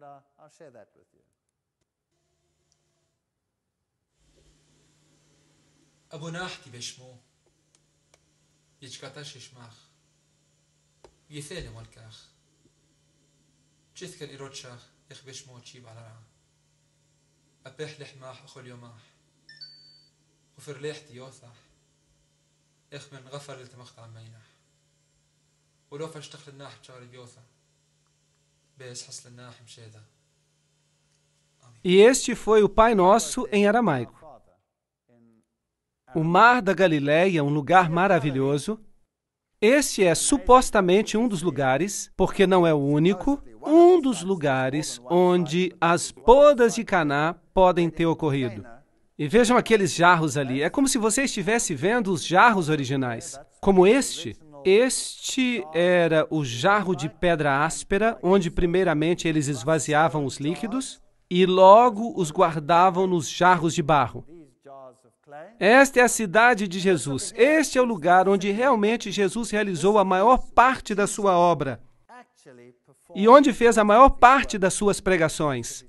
ابو ناحتي بشمو يجكاتا ششماخ يثيل والكاخ تشيثكن إيروتشاخ يخ بشمو تشيب على رعا أبيح لحماح أخو اليوماح وفر ليحتي يوثح إخ من غفر لتمخت عمينح ولو فش تخل الناح تشاري بيوثا بيس حصل الناح مشيدا Este foi o Pai Nosso em aramaico. o Mar da Galileia é um lugar maravilhoso. Este é supostamente um dos lugares, porque não é o único, um dos lugares onde as bodas de Caná podem ter ocorrido. E vejam aqueles jarros ali. É como se você estivesse vendo os jarros originais, como este. Este era o jarro de pedra áspera, onde primeiramente eles esvaziavam os líquidos e logo os guardavam nos jarros de barro. Esta é a cidade de Jesus. Este é o lugar onde realmente Jesus realizou a maior parte da sua obra e onde fez a maior parte das suas pregações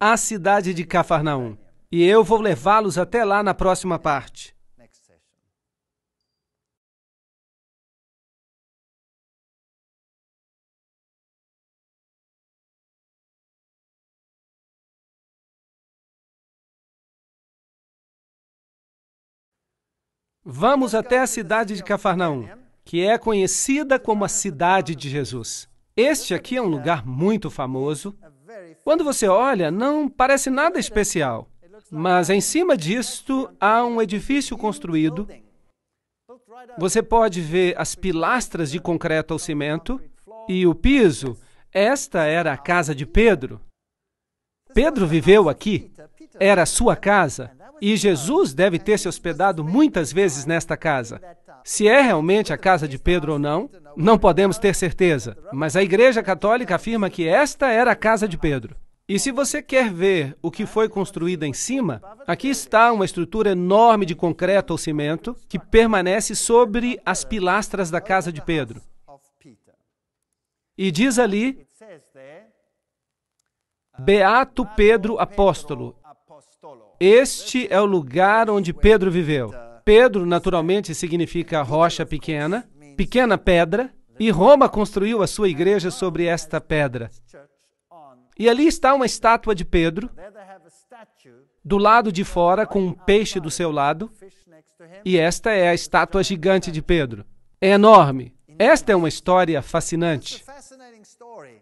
a cidade de Cafarnaum. E eu vou levá-los até lá na próxima parte. Vamos até a cidade de Cafarnaum, que é conhecida como a cidade de Jesus. Este aqui é um lugar muito famoso. Quando você olha, não parece nada especial, mas em cima disto há um edifício construído. Você pode ver as pilastras de concreto ao cimento e o piso. Esta era a casa de Pedro. Pedro viveu aqui, era a sua casa. E Jesus deve ter se hospedado muitas vezes nesta casa. Se é realmente a casa de Pedro ou não, não podemos ter certeza, mas a Igreja Católica afirma que esta era a casa de Pedro. E se você quer ver o que foi construído em cima, aqui está uma estrutura enorme de concreto ou cimento que permanece sobre as pilastras da casa de Pedro. E diz ali Beato Pedro Apóstolo, este é o lugar onde Pedro viveu. Pedro, naturalmente, significa rocha pequena, pequena pedra, e Roma construiu a sua igreja sobre esta pedra. E ali está uma estátua de Pedro, do lado de fora, com um peixe do seu lado, e esta é a estátua gigante de Pedro. É enorme. Esta é uma história fascinante.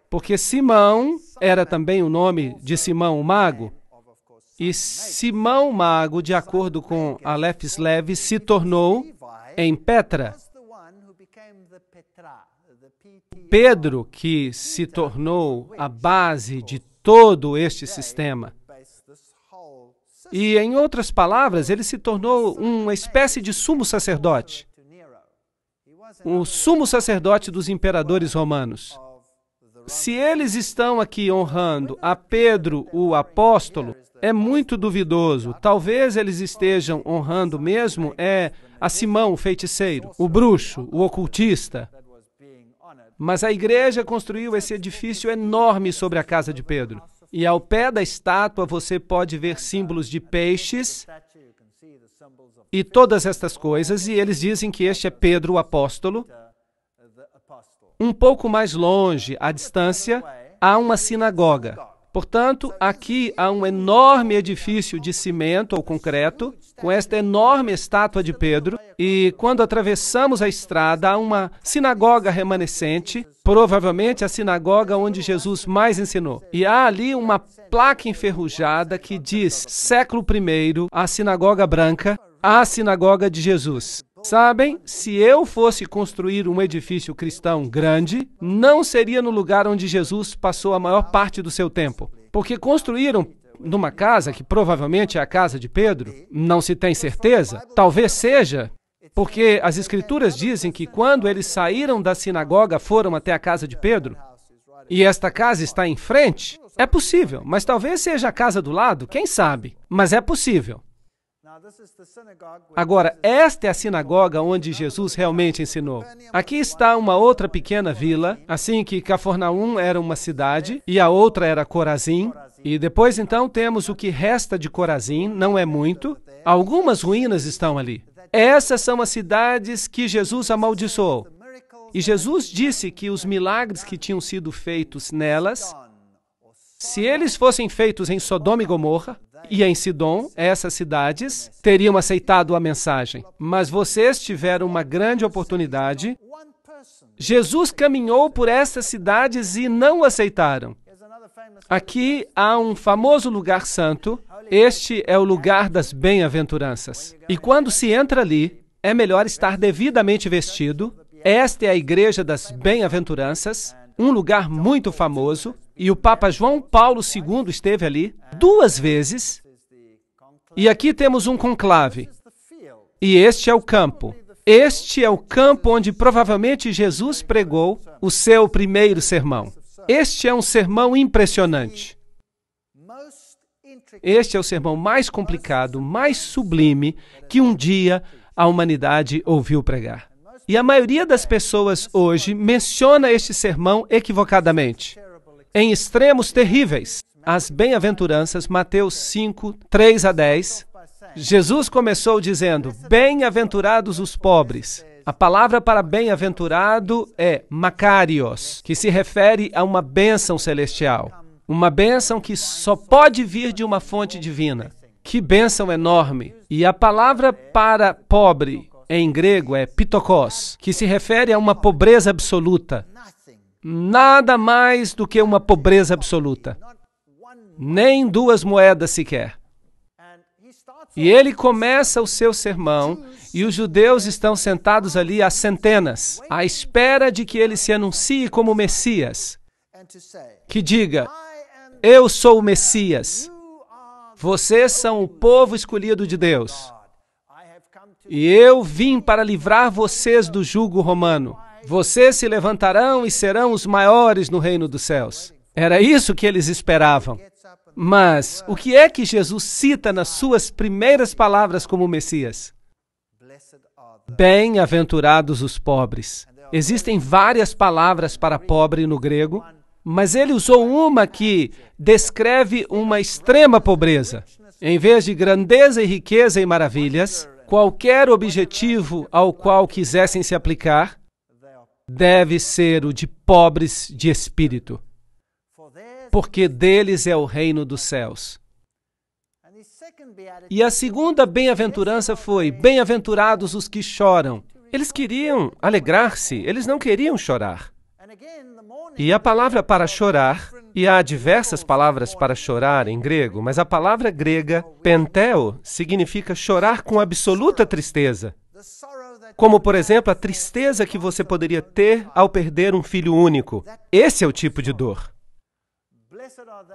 Porque Simão era também o nome de Simão o Mago, e Simão Mago, de acordo com Aleph Lev, se tornou em Petra. Pedro, que se tornou a base de todo este sistema. E, em outras palavras, ele se tornou uma espécie de sumo sacerdote o sumo sacerdote dos imperadores romanos. Se eles estão aqui honrando a Pedro, o apóstolo, é muito duvidoso. Talvez eles estejam honrando mesmo é a Simão, o feiticeiro, o bruxo, o ocultista. Mas a igreja construiu esse edifício enorme sobre a casa de Pedro. E ao pé da estátua você pode ver símbolos de peixes e todas estas coisas, e eles dizem que este é Pedro, o apóstolo, um pouco mais longe, à distância, há uma sinagoga. Portanto, aqui há um enorme edifício de cimento ou concreto, com esta enorme estátua de Pedro, e quando atravessamos a estrada, há uma sinagoga remanescente, provavelmente a sinagoga onde Jesus mais ensinou. E há ali uma placa enferrujada que diz: século I, a sinagoga branca, a sinagoga de Jesus. Sabem, se eu fosse construir um edifício cristão grande, não seria no lugar onde Jesus passou a maior parte do seu tempo. Porque construíram numa casa, que provavelmente é a casa de Pedro, não se tem certeza, talvez seja, porque as Escrituras dizem que quando eles saíram da sinagoga foram até a casa de Pedro, e esta casa está em frente, é possível, mas talvez seja a casa do lado, quem sabe, mas é possível. Agora, esta é a sinagoga onde Jesus realmente ensinou. Aqui está uma outra pequena vila, assim que Cafarnaum era uma cidade e a outra era Corazim. E depois então temos o que resta de Corazim, não é muito. Algumas ruínas estão ali. Essas são as cidades que Jesus amaldiçoou. E Jesus disse que os milagres que tinham sido feitos nelas se eles fossem feitos em Sodoma e Gomorra e em Sidom, essas cidades teriam aceitado a mensagem. Mas vocês tiveram uma grande oportunidade. Jesus caminhou por essas cidades e não aceitaram. Aqui há um famoso lugar santo. Este é o lugar das bem-aventuranças. E quando se entra ali, é melhor estar devidamente vestido. Esta é a igreja das bem-aventuranças, um lugar muito famoso e o Papa João Paulo II esteve ali duas vezes. E aqui temos um conclave. E este é o campo. Este é o campo onde provavelmente Jesus pregou o seu primeiro sermão. Este é um sermão impressionante. Este é o sermão mais complicado, mais sublime que um dia a humanidade ouviu pregar. E a maioria das pessoas hoje menciona este sermão equivocadamente em extremos terríveis. As bem-aventuranças, Mateus 5, 3 a 10. Jesus começou dizendo: Bem-aventurados os pobres. A palavra para bem-aventurado é macarios, que se refere a uma bênção celestial. Uma bênção que só pode vir de uma fonte divina. Que bênção enorme! E a palavra para pobre em grego é pitokos, que se refere a uma pobreza absoluta. Nada mais do que uma pobreza absoluta. Nem duas moedas sequer. E ele começa o seu sermão, e os judeus estão sentados ali há centenas, à espera de que ele se anuncie como Messias. Que diga: Eu sou o Messias. Vocês são o povo escolhido de Deus. E eu vim para livrar vocês do jugo romano. Vocês se levantarão e serão os maiores no reino dos céus. Era isso que eles esperavam. Mas o que é que Jesus cita nas suas primeiras palavras como Messias? Bem-aventurados os pobres. Existem várias palavras para pobre no grego, mas ele usou uma que descreve uma extrema pobreza. Em vez de grandeza e riqueza e maravilhas, qualquer objetivo ao qual quisessem se aplicar, deve ser o de pobres de espírito, porque deles é o reino dos céus. E a segunda bem-aventurança foi: Bem-aventurados os que choram. Eles queriam alegrar-se, eles não queriam chorar. E a palavra para chorar, e há diversas palavras para chorar em grego, mas a palavra grega penteo significa chorar com absoluta tristeza como, por exemplo, a tristeza que você poderia ter ao perder um filho único. Esse é o tipo de dor.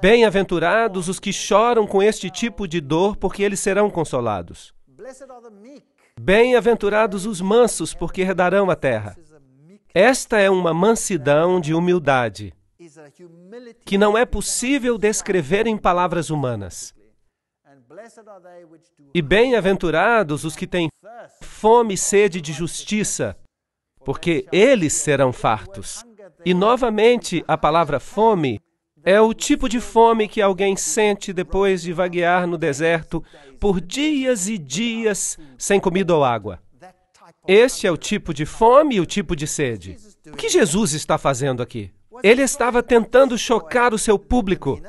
Bem-aventurados os que choram com este tipo de dor, porque eles serão consolados. Bem-aventurados os mansos, porque herdarão a terra. Esta é uma mansidão de humildade que não é possível descrever em palavras humanas. E bem-aventurados os que têm fome e sede de justiça, porque eles serão fartos. E novamente, a palavra fome é o tipo de fome que alguém sente depois de vaguear no deserto por dias e dias sem comida ou água. Este é o tipo de fome e o tipo de sede. O que Jesus está fazendo aqui? Ele estava tentando chocar o seu público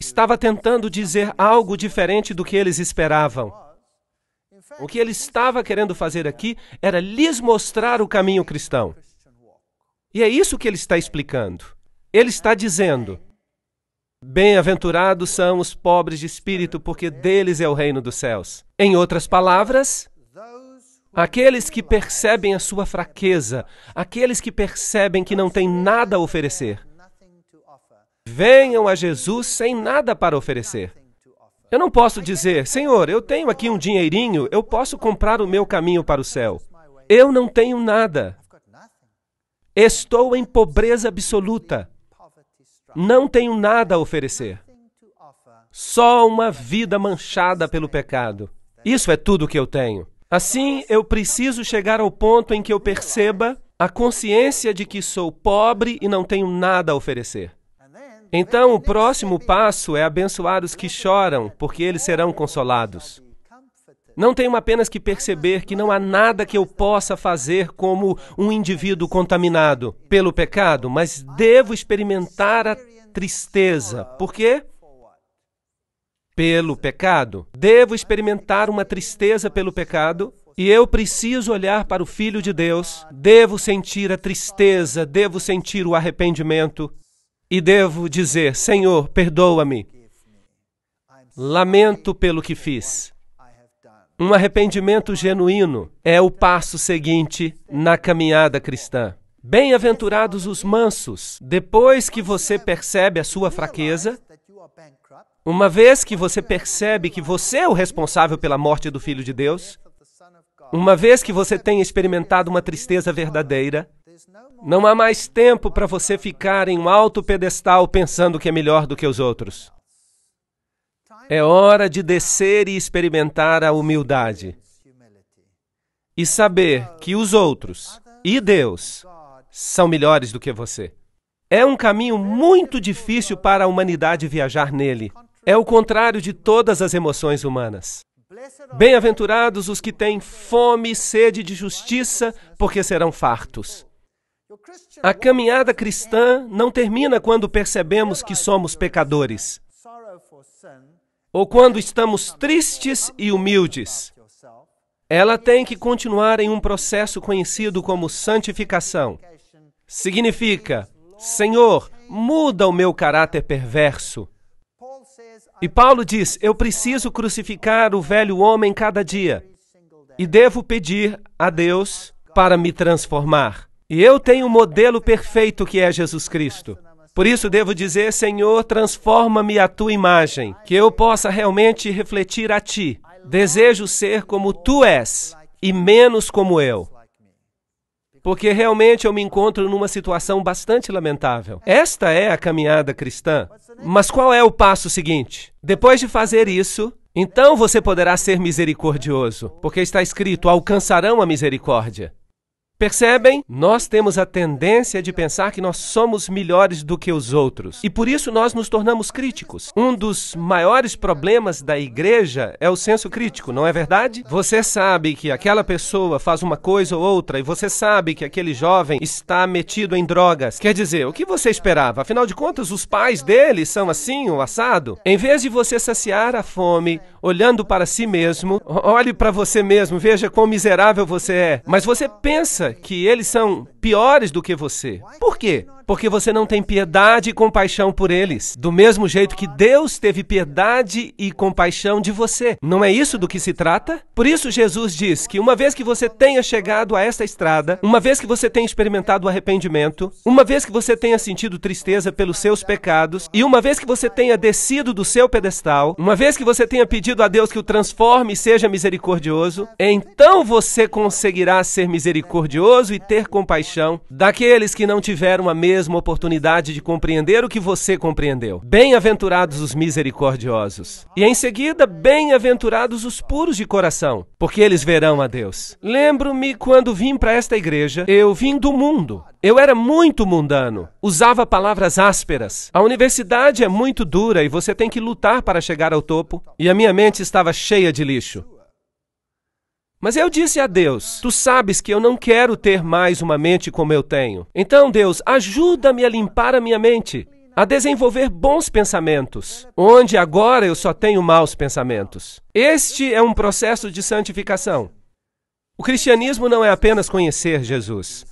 estava tentando dizer algo diferente do que eles esperavam. O que ele estava querendo fazer aqui era lhes mostrar o caminho cristão. E é isso que ele está explicando. Ele está dizendo: Bem-aventurados são os pobres de espírito, porque deles é o reino dos céus. Em outras palavras, Aqueles que percebem a sua fraqueza, aqueles que percebem que não têm nada a oferecer, venham a Jesus sem nada para oferecer. Eu não posso dizer, Senhor, eu tenho aqui um dinheirinho, eu posso comprar o meu caminho para o céu. Eu não tenho nada. Estou em pobreza absoluta. Não tenho nada a oferecer. Só uma vida manchada pelo pecado. Isso é tudo que eu tenho. Assim, eu preciso chegar ao ponto em que eu perceba a consciência de que sou pobre e não tenho nada a oferecer. Então, o próximo passo é abençoar os que choram, porque eles serão consolados. Não tenho apenas que perceber que não há nada que eu possa fazer como um indivíduo contaminado pelo pecado, mas devo experimentar a tristeza. Por quê? Pelo pecado. Devo experimentar uma tristeza pelo pecado e eu preciso olhar para o Filho de Deus, devo sentir a tristeza, devo sentir o arrependimento, e devo dizer: Senhor, perdoa-me. Lamento pelo que fiz. Um arrependimento genuíno é o passo seguinte na caminhada cristã. Bem-aventurados os mansos, depois que você percebe a sua fraqueza, uma vez que você percebe que você é o responsável pela morte do Filho de Deus, uma vez que você tenha experimentado uma tristeza verdadeira, não há mais tempo para você ficar em um alto pedestal pensando que é melhor do que os outros. É hora de descer e experimentar a humildade e saber que os outros e Deus são melhores do que você. É um caminho muito difícil para a humanidade viajar nele. É o contrário de todas as emoções humanas. Bem-aventurados os que têm fome e sede de justiça, porque serão fartos. A caminhada cristã não termina quando percebemos que somos pecadores, ou quando estamos tristes e humildes. Ela tem que continuar em um processo conhecido como santificação. Significa, Senhor, muda o meu caráter perverso. E Paulo diz: Eu preciso crucificar o velho homem cada dia e devo pedir a Deus para me transformar. E eu tenho um modelo perfeito que é Jesus Cristo. Por isso devo dizer: Senhor, transforma-me à tua imagem, que eu possa realmente refletir a ti. Desejo ser como tu és e menos como eu porque realmente eu me encontro numa situação bastante lamentável. Esta é a caminhada cristã. Mas qual é o passo seguinte? Depois de fazer isso, então você poderá ser misericordioso, porque está escrito: alcançarão a misericórdia. Percebem? Nós temos a tendência de pensar que nós somos melhores do que os outros e por isso nós nos tornamos críticos. Um dos maiores problemas da igreja é o senso crítico, não é verdade? Você sabe que aquela pessoa faz uma coisa ou outra e você sabe que aquele jovem está metido em drogas. Quer dizer, o que você esperava? Afinal de contas, os pais dele são assim, o assado? Em vez de você saciar a fome olhando para si mesmo, olhe para você mesmo, veja quão miserável você é, mas você pensa que eles são piores do que você. Por quê? porque você não tem piedade e compaixão por eles, do mesmo jeito que Deus teve piedade e compaixão de você. Não é isso do que se trata? Por isso, Jesus diz que uma vez que você tenha chegado a esta estrada, uma vez que você tenha experimentado o arrependimento, uma vez que você tenha sentido tristeza pelos seus pecados, e uma vez que você tenha descido do seu pedestal, uma vez que você tenha pedido a Deus que o transforme e seja misericordioso, então você conseguirá ser misericordioso e ter compaixão daqueles que não tiveram a mesma mesma oportunidade de compreender o que você compreendeu. Bem-aventurados os misericordiosos. E em seguida, bem-aventurados os puros de coração, porque eles verão a Deus. Lembro-me quando vim para esta igreja, eu vim do mundo. Eu era muito mundano, usava palavras ásperas. A universidade é muito dura e você tem que lutar para chegar ao topo. E a minha mente estava cheia de lixo. Mas eu disse a Deus: Tu sabes que eu não quero ter mais uma mente como eu tenho. Então, Deus, ajuda-me a limpar a minha mente, a desenvolver bons pensamentos, onde agora eu só tenho maus pensamentos. Este é um processo de santificação. O cristianismo não é apenas conhecer Jesus.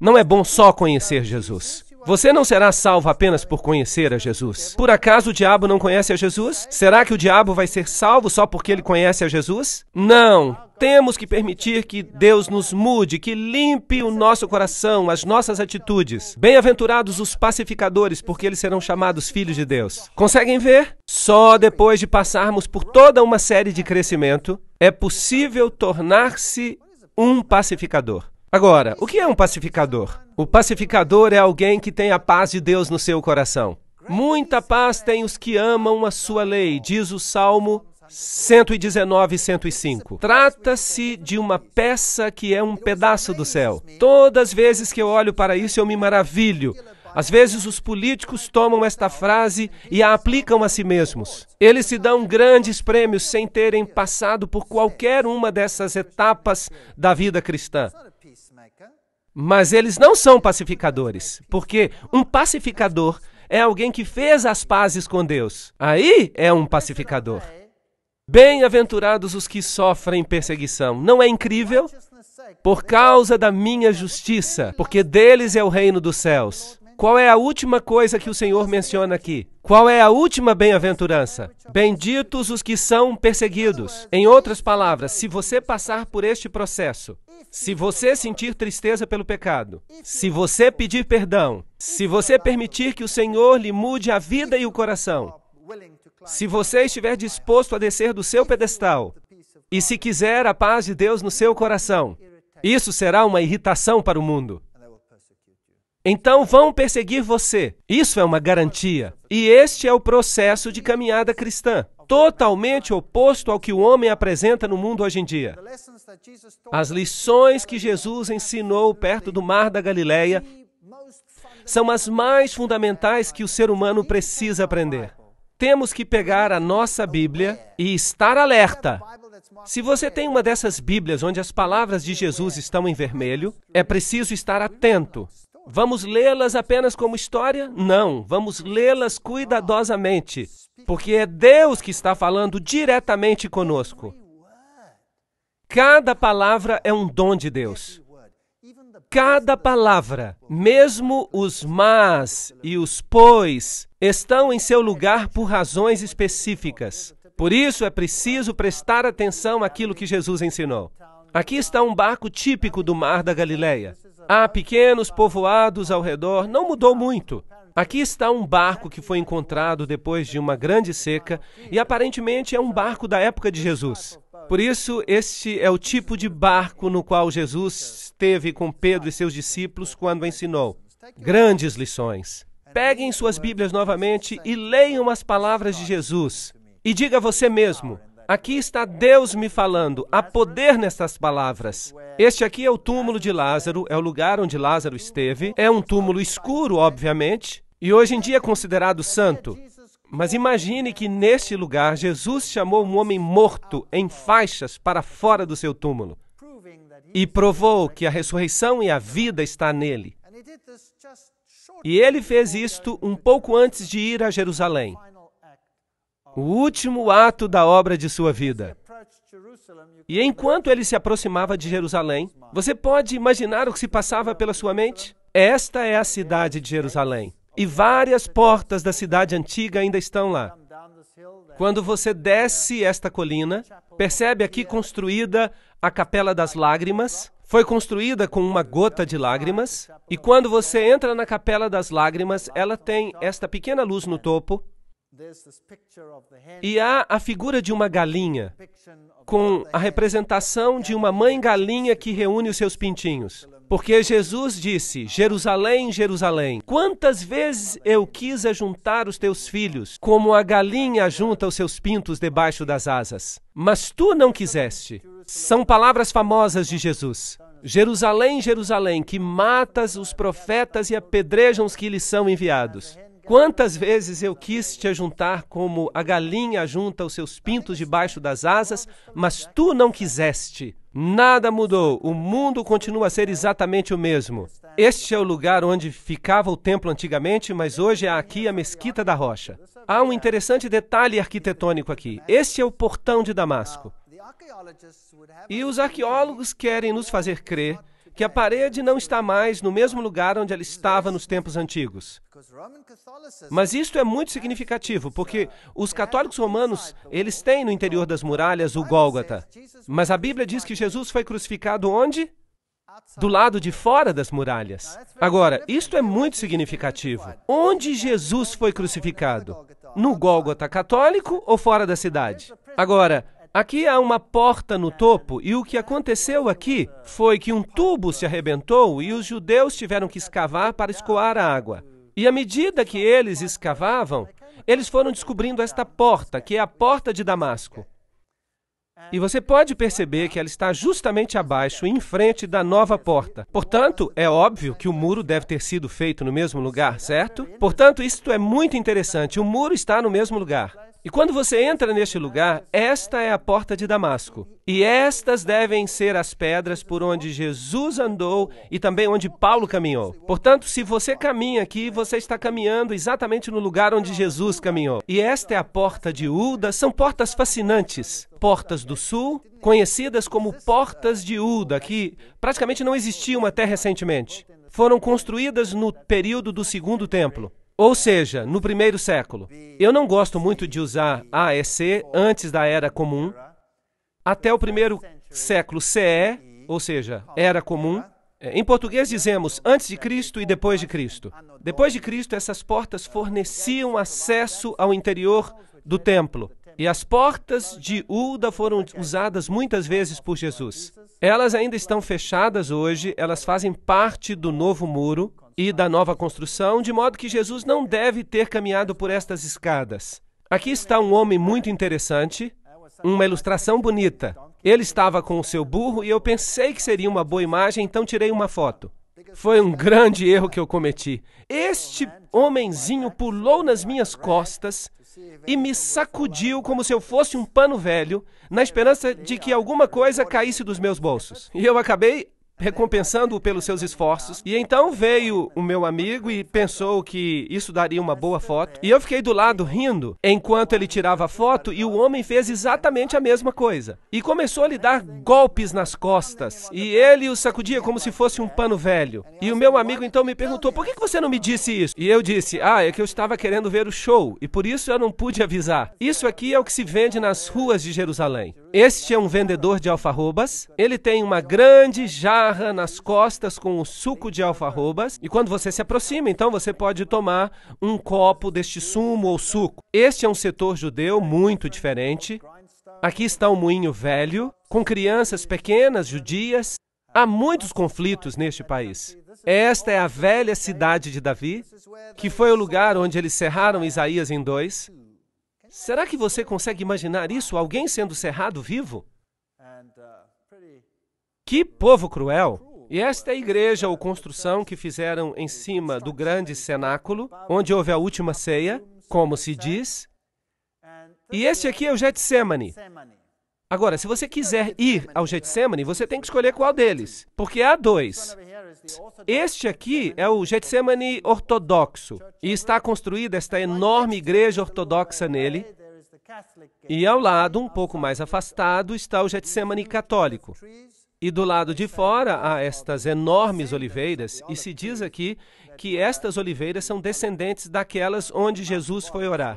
Não é bom só conhecer Jesus. Você não será salvo apenas por conhecer a Jesus. Por acaso o diabo não conhece a Jesus? Será que o diabo vai ser salvo só porque ele conhece a Jesus? Não. Temos que permitir que Deus nos mude, que limpe o nosso coração, as nossas atitudes. Bem-aventurados os pacificadores, porque eles serão chamados filhos de Deus. Conseguem ver? Só depois de passarmos por toda uma série de crescimento é possível tornar-se um pacificador. Agora, o que é um pacificador? O pacificador é alguém que tem a paz de Deus no seu coração. Muita paz tem os que amam a sua lei, diz o Salmo 119 105. Trata-se de uma peça que é um pedaço do céu. Todas as vezes que eu olho para isso, eu me maravilho. Às vezes os políticos tomam esta frase e a aplicam a si mesmos. Eles se dão grandes prêmios sem terem passado por qualquer uma dessas etapas da vida cristã. Mas eles não são pacificadores, porque um pacificador é alguém que fez as pazes com Deus. Aí é um pacificador. Bem-aventurados os que sofrem perseguição. Não é incrível? Por causa da minha justiça, porque deles é o reino dos céus. Qual é a última coisa que o Senhor menciona aqui? Qual é a última bem-aventurança? Benditos os que são perseguidos. Em outras palavras, se você passar por este processo, se você sentir tristeza pelo pecado, se você pedir perdão, se você permitir que o Senhor lhe mude a vida e o coração, se você estiver disposto a descer do seu pedestal e se quiser a paz de Deus no seu coração, isso será uma irritação para o mundo. Então vão perseguir você. Isso é uma garantia. E este é o processo de caminhada cristã, totalmente oposto ao que o homem apresenta no mundo hoje em dia. As lições que Jesus ensinou perto do Mar da Galileia são as mais fundamentais que o ser humano precisa aprender. Temos que pegar a nossa Bíblia e estar alerta. Se você tem uma dessas Bíblias onde as palavras de Jesus estão em vermelho, é preciso estar atento. Vamos lê-las apenas como história? Não, vamos lê-las cuidadosamente, porque é Deus que está falando diretamente conosco. Cada palavra é um dom de Deus. Cada palavra, mesmo os mas e os pois, estão em seu lugar por razões específicas. Por isso é preciso prestar atenção àquilo que Jesus ensinou. Aqui está um barco típico do mar da Galileia. Há pequenos povoados ao redor, não mudou muito. Aqui está um barco que foi encontrado depois de uma grande seca e aparentemente é um barco da época de Jesus. Por isso, este é o tipo de barco no qual Jesus esteve com Pedro e seus discípulos quando ensinou. Grandes lições. Peguem suas Bíblias novamente e leiam as palavras de Jesus. E diga a você mesmo: Aqui está Deus me falando, há poder nestas palavras. Este aqui é o túmulo de Lázaro, é o lugar onde Lázaro esteve. É um túmulo escuro, obviamente, e hoje em dia é considerado santo. Mas imagine que neste lugar Jesus chamou um homem morto em faixas para fora do seu túmulo e provou que a ressurreição e a vida está nele. E ele fez isto um pouco antes de ir a Jerusalém o último ato da obra de sua vida. E enquanto ele se aproximava de Jerusalém, você pode imaginar o que se passava pela sua mente? Esta é a cidade de Jerusalém. E várias portas da cidade antiga ainda estão lá. Quando você desce esta colina, percebe aqui construída a Capela das Lágrimas. Foi construída com uma gota de lágrimas. E quando você entra na Capela das Lágrimas, ela tem esta pequena luz no topo e há a figura de uma galinha, com a representação de uma mãe galinha que reúne os seus pintinhos. Porque Jesus disse: Jerusalém, Jerusalém, quantas vezes eu quis juntar os teus filhos, como a galinha junta os seus pintos debaixo das asas. Mas tu não quiseste. São palavras famosas de Jesus. Jerusalém, Jerusalém, que matas os profetas e apedrejam os que lhes são enviados. Quantas vezes eu quis te ajuntar como a galinha junta os seus pintos debaixo das asas, mas tu não quiseste. Nada mudou, o mundo continua a ser exatamente o mesmo. Este é o lugar onde ficava o templo antigamente, mas hoje é aqui a Mesquita da Rocha. Há um interessante detalhe arquitetônico aqui. Este é o portão de Damasco. E os arqueólogos querem nos fazer crer que a parede não está mais no mesmo lugar onde ela estava nos tempos antigos. Mas isto é muito significativo, porque os católicos romanos, eles têm no interior das muralhas o Gólgota. Mas a Bíblia diz que Jesus foi crucificado onde? do lado de fora das muralhas. Agora, isto é muito significativo. Onde Jesus foi crucificado? No Gólgota católico ou fora da cidade? Agora, Aqui há uma porta no topo, e o que aconteceu aqui foi que um tubo se arrebentou e os judeus tiveram que escavar para escoar a água. E à medida que eles escavavam, eles foram descobrindo esta porta, que é a porta de Damasco. E você pode perceber que ela está justamente abaixo, em frente da nova porta. Portanto, é óbvio que o muro deve ter sido feito no mesmo lugar, certo? Portanto, isto é muito interessante. O muro está no mesmo lugar. E quando você entra neste lugar, esta é a porta de Damasco. E estas devem ser as pedras por onde Jesus andou e também onde Paulo caminhou. Portanto, se você caminha aqui, você está caminhando exatamente no lugar onde Jesus caminhou. E esta é a porta de Uda. São portas fascinantes. Portas do Sul, conhecidas como portas de Uda, que praticamente não existiam até recentemente. Foram construídas no período do Segundo Templo. Ou seja, no primeiro século. Eu não gosto muito de usar AEC antes da Era Comum, até o primeiro século CE, ou seja, Era Comum. É, em português dizemos antes de Cristo e depois de Cristo. Depois de Cristo, essas portas forneciam acesso ao interior do templo. E as portas de Ulda foram usadas muitas vezes por Jesus. Elas ainda estão fechadas hoje, elas fazem parte do novo muro e da nova construção, de modo que Jesus não deve ter caminhado por estas escadas. Aqui está um homem muito interessante, uma ilustração bonita. Ele estava com o seu burro e eu pensei que seria uma boa imagem, então tirei uma foto. Foi um grande erro que eu cometi. Este homenzinho pulou nas minhas costas e me sacudiu como se eu fosse um pano velho, na é, esperança de ah, que alguma coisa caísse dos meus bolsos. E eu acabei recompensando-o pelos seus esforços. E então veio o meu amigo e pensou que isso daria uma boa foto. E eu fiquei do lado rindo enquanto ele tirava a foto e o homem fez exatamente a mesma coisa. E começou a lhe dar golpes nas costas. E ele o sacudia como se fosse um pano velho. E o meu amigo então me perguntou: por que você não me disse isso? E eu disse: ah, é que eu estava querendo ver o show e por isso eu não pude avisar. Isso aqui é o que se vende nas ruas de Jerusalém. Este é um vendedor de alfarrobas. Ele tem uma grande jarra nas costas com o suco de alfarrobas. E quando você se aproxima, então você pode tomar um copo deste sumo ou suco. Este é um setor judeu muito diferente. Aqui está um moinho velho, com crianças pequenas judias. Há muitos conflitos neste país. Esta é a velha cidade de Davi, que foi o lugar onde eles serraram Isaías em dois. Será que você consegue imaginar isso? Alguém sendo serrado vivo? Que povo cruel! E esta é a igreja ou construção que fizeram em cima do grande cenáculo, onde houve a última ceia, como se diz. E este aqui é o Getsemane. Agora, se você quiser ir ao Getsemane, você tem que escolher qual deles, porque há dois. Este aqui é o Getsemane ortodoxo, e está construída esta enorme igreja ortodoxa nele, e ao lado, um pouco mais afastado, está o Getsemane católico. E do lado de fora há estas enormes oliveiras, e se diz aqui que estas oliveiras são descendentes daquelas onde Jesus foi orar.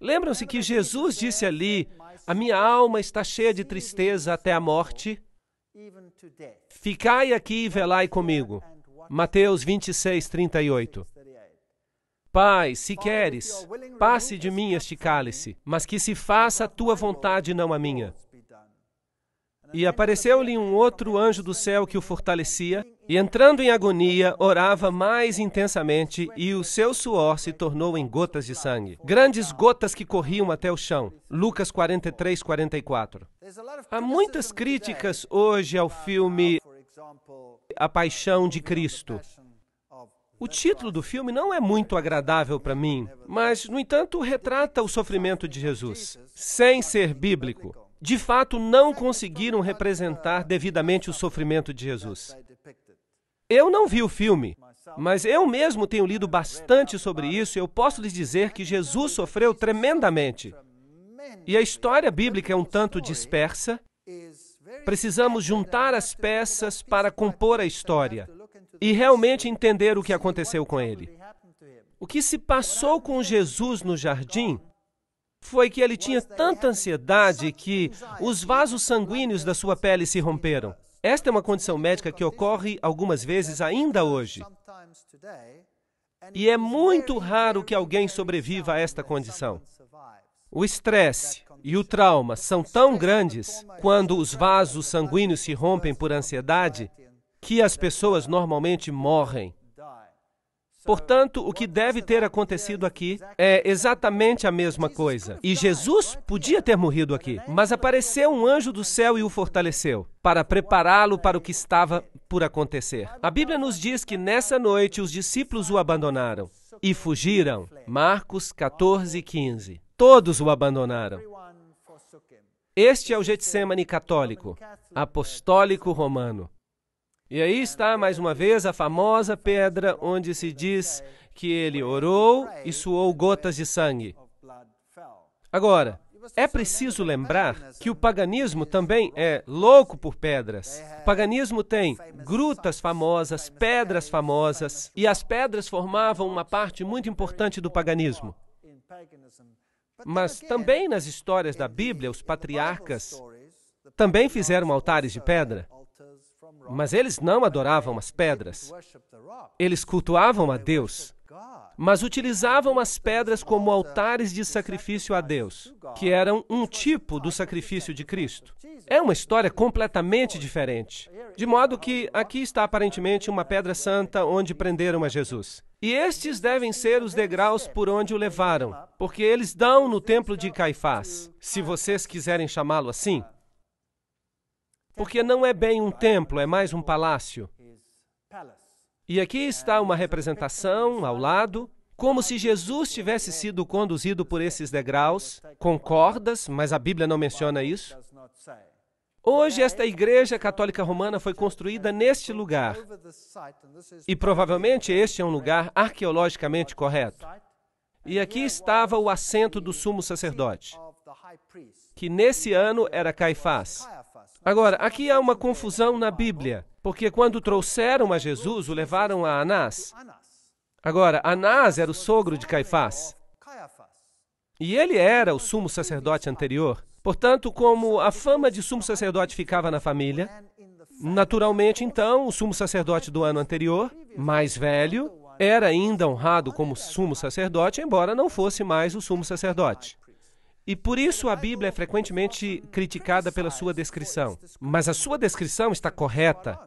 Lembram-se que Jesus disse ali: A minha alma está cheia de tristeza até a morte. Ficai aqui e velai comigo. Mateus 26, 38. Pai, se queres, passe de mim este cálice, mas que se faça a tua vontade, não a minha. E apareceu-lhe um outro anjo do céu que o fortalecia, e entrando em agonia, orava mais intensamente, e o seu suor se tornou em gotas de sangue, grandes gotas que corriam até o chão. Lucas 43, 44. Há muitas críticas hoje ao filme A Paixão de Cristo. O título do filme não é muito agradável para mim, mas, no entanto, retrata o sofrimento de Jesus, sem ser bíblico de fato não conseguiram representar devidamente o sofrimento de Jesus. Eu não vi o filme, mas eu mesmo tenho lido bastante sobre isso e eu posso lhes dizer que Jesus sofreu tremendamente. E a história bíblica é um tanto dispersa. Precisamos juntar as peças para compor a história e realmente entender o que aconteceu com ele. O que se passou com Jesus no jardim foi que ele tinha tanta ansiedade que os vasos sanguíneos da sua pele se romperam. Esta é uma condição médica que ocorre algumas vezes ainda hoje. E é muito raro que alguém sobreviva a esta condição. O estresse e o trauma são tão grandes quando os vasos sanguíneos se rompem por ansiedade que as pessoas normalmente morrem. Portanto, o que deve ter acontecido aqui é exatamente a mesma coisa. E Jesus podia ter morrido aqui, mas apareceu um anjo do céu e o fortaleceu para prepará-lo para o que estava por acontecer. A Bíblia nos diz que nessa noite os discípulos o abandonaram e fugiram. Marcos 14, 15. Todos o abandonaram. Este é o Getsemane católico, apostólico romano. E aí está mais uma vez a famosa pedra onde se diz que ele orou e suou gotas de sangue. Agora, é preciso lembrar que o paganismo também é louco por pedras. O paganismo tem grutas famosas, pedras famosas, e as pedras formavam uma parte muito importante do paganismo. Mas também nas histórias da Bíblia, os patriarcas também fizeram altares de pedra. Mas eles não adoravam as pedras. Eles cultuavam a Deus, mas utilizavam as pedras como altares de sacrifício a Deus, que eram um tipo do sacrifício de Cristo. É uma história completamente diferente. De modo que aqui está aparentemente uma pedra santa onde prenderam a Jesus. E estes devem ser os degraus por onde o levaram, porque eles dão no templo de Caifás, se vocês quiserem chamá-lo assim. Porque não é bem um templo, é mais um palácio. E aqui está uma representação ao lado, como se Jesus tivesse sido conduzido por esses degraus, com cordas, mas a Bíblia não menciona isso. Hoje, esta igreja católica romana foi construída neste lugar. E provavelmente este é um lugar arqueologicamente correto. E aqui estava o assento do sumo sacerdote, que nesse ano era Caifás. Agora, aqui há uma confusão na Bíblia, porque quando trouxeram a Jesus, o levaram a Anás. Agora, Anás era o sogro de Caifás. E ele era o sumo sacerdote anterior. Portanto, como a fama de sumo sacerdote ficava na família, naturalmente, então, o sumo sacerdote do ano anterior, mais velho, era ainda honrado como sumo sacerdote, embora não fosse mais o sumo sacerdote. E por isso a Bíblia é frequentemente criticada pela sua descrição. Mas a sua descrição está correta.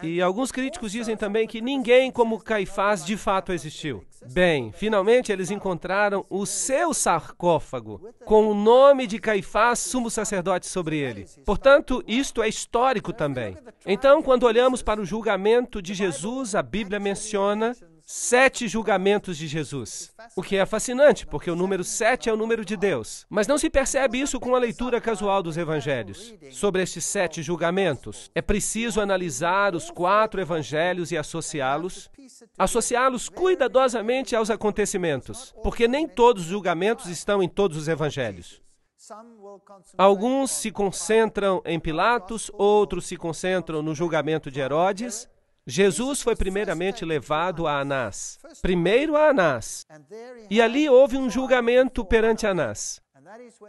E alguns críticos dizem também que ninguém como Caifás de fato existiu. Bem, finalmente eles encontraram o seu sarcófago com o nome de Caifás, sumo sacerdote, sobre ele. Portanto, isto é histórico também. Então, quando olhamos para o julgamento de Jesus, a Bíblia menciona sete julgamentos de Jesus. O que é fascinante, porque o número sete é o número de Deus. Mas não se percebe isso com a leitura casual dos evangelhos. Sobre estes sete julgamentos, é preciso analisar os quatro evangelhos e associá-los, associá-los cuidadosamente aos acontecimentos, porque nem todos os julgamentos estão em todos os evangelhos. Alguns se concentram em Pilatos, outros se concentram no julgamento de Herodes, Jesus foi primeiramente levado a Anás, primeiro a Anás, e ali houve um julgamento perante Anás.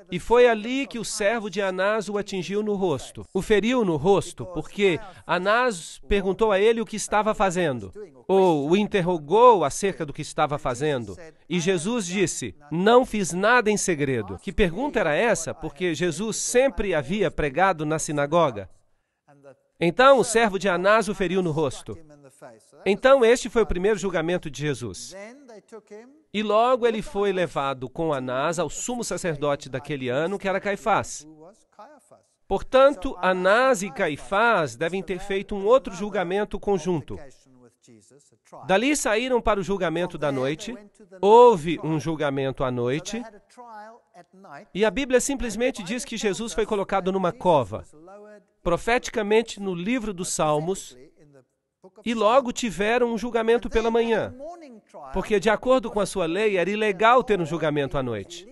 E foi ali que o servo de Anás o atingiu no rosto, o feriu no rosto, porque Anás perguntou a ele o que estava fazendo, ou o interrogou acerca do que estava fazendo. E Jesus disse: Não fiz nada em segredo. Que pergunta era essa? Porque Jesus sempre havia pregado na sinagoga. Então o servo de Anás o feriu no rosto. Então este foi o primeiro julgamento de Jesus. E logo ele foi levado com Anás ao sumo sacerdote daquele ano, que era Caifás. Portanto, Anás e Caifás devem ter feito um outro julgamento conjunto. Dali saíram para o julgamento da noite, houve um julgamento à noite, e a Bíblia simplesmente diz que Jesus foi colocado numa cova profeticamente no livro dos Salmos e logo tiveram um julgamento pela manhã, porque, de acordo com a sua lei, era ilegal ter um julgamento à noite.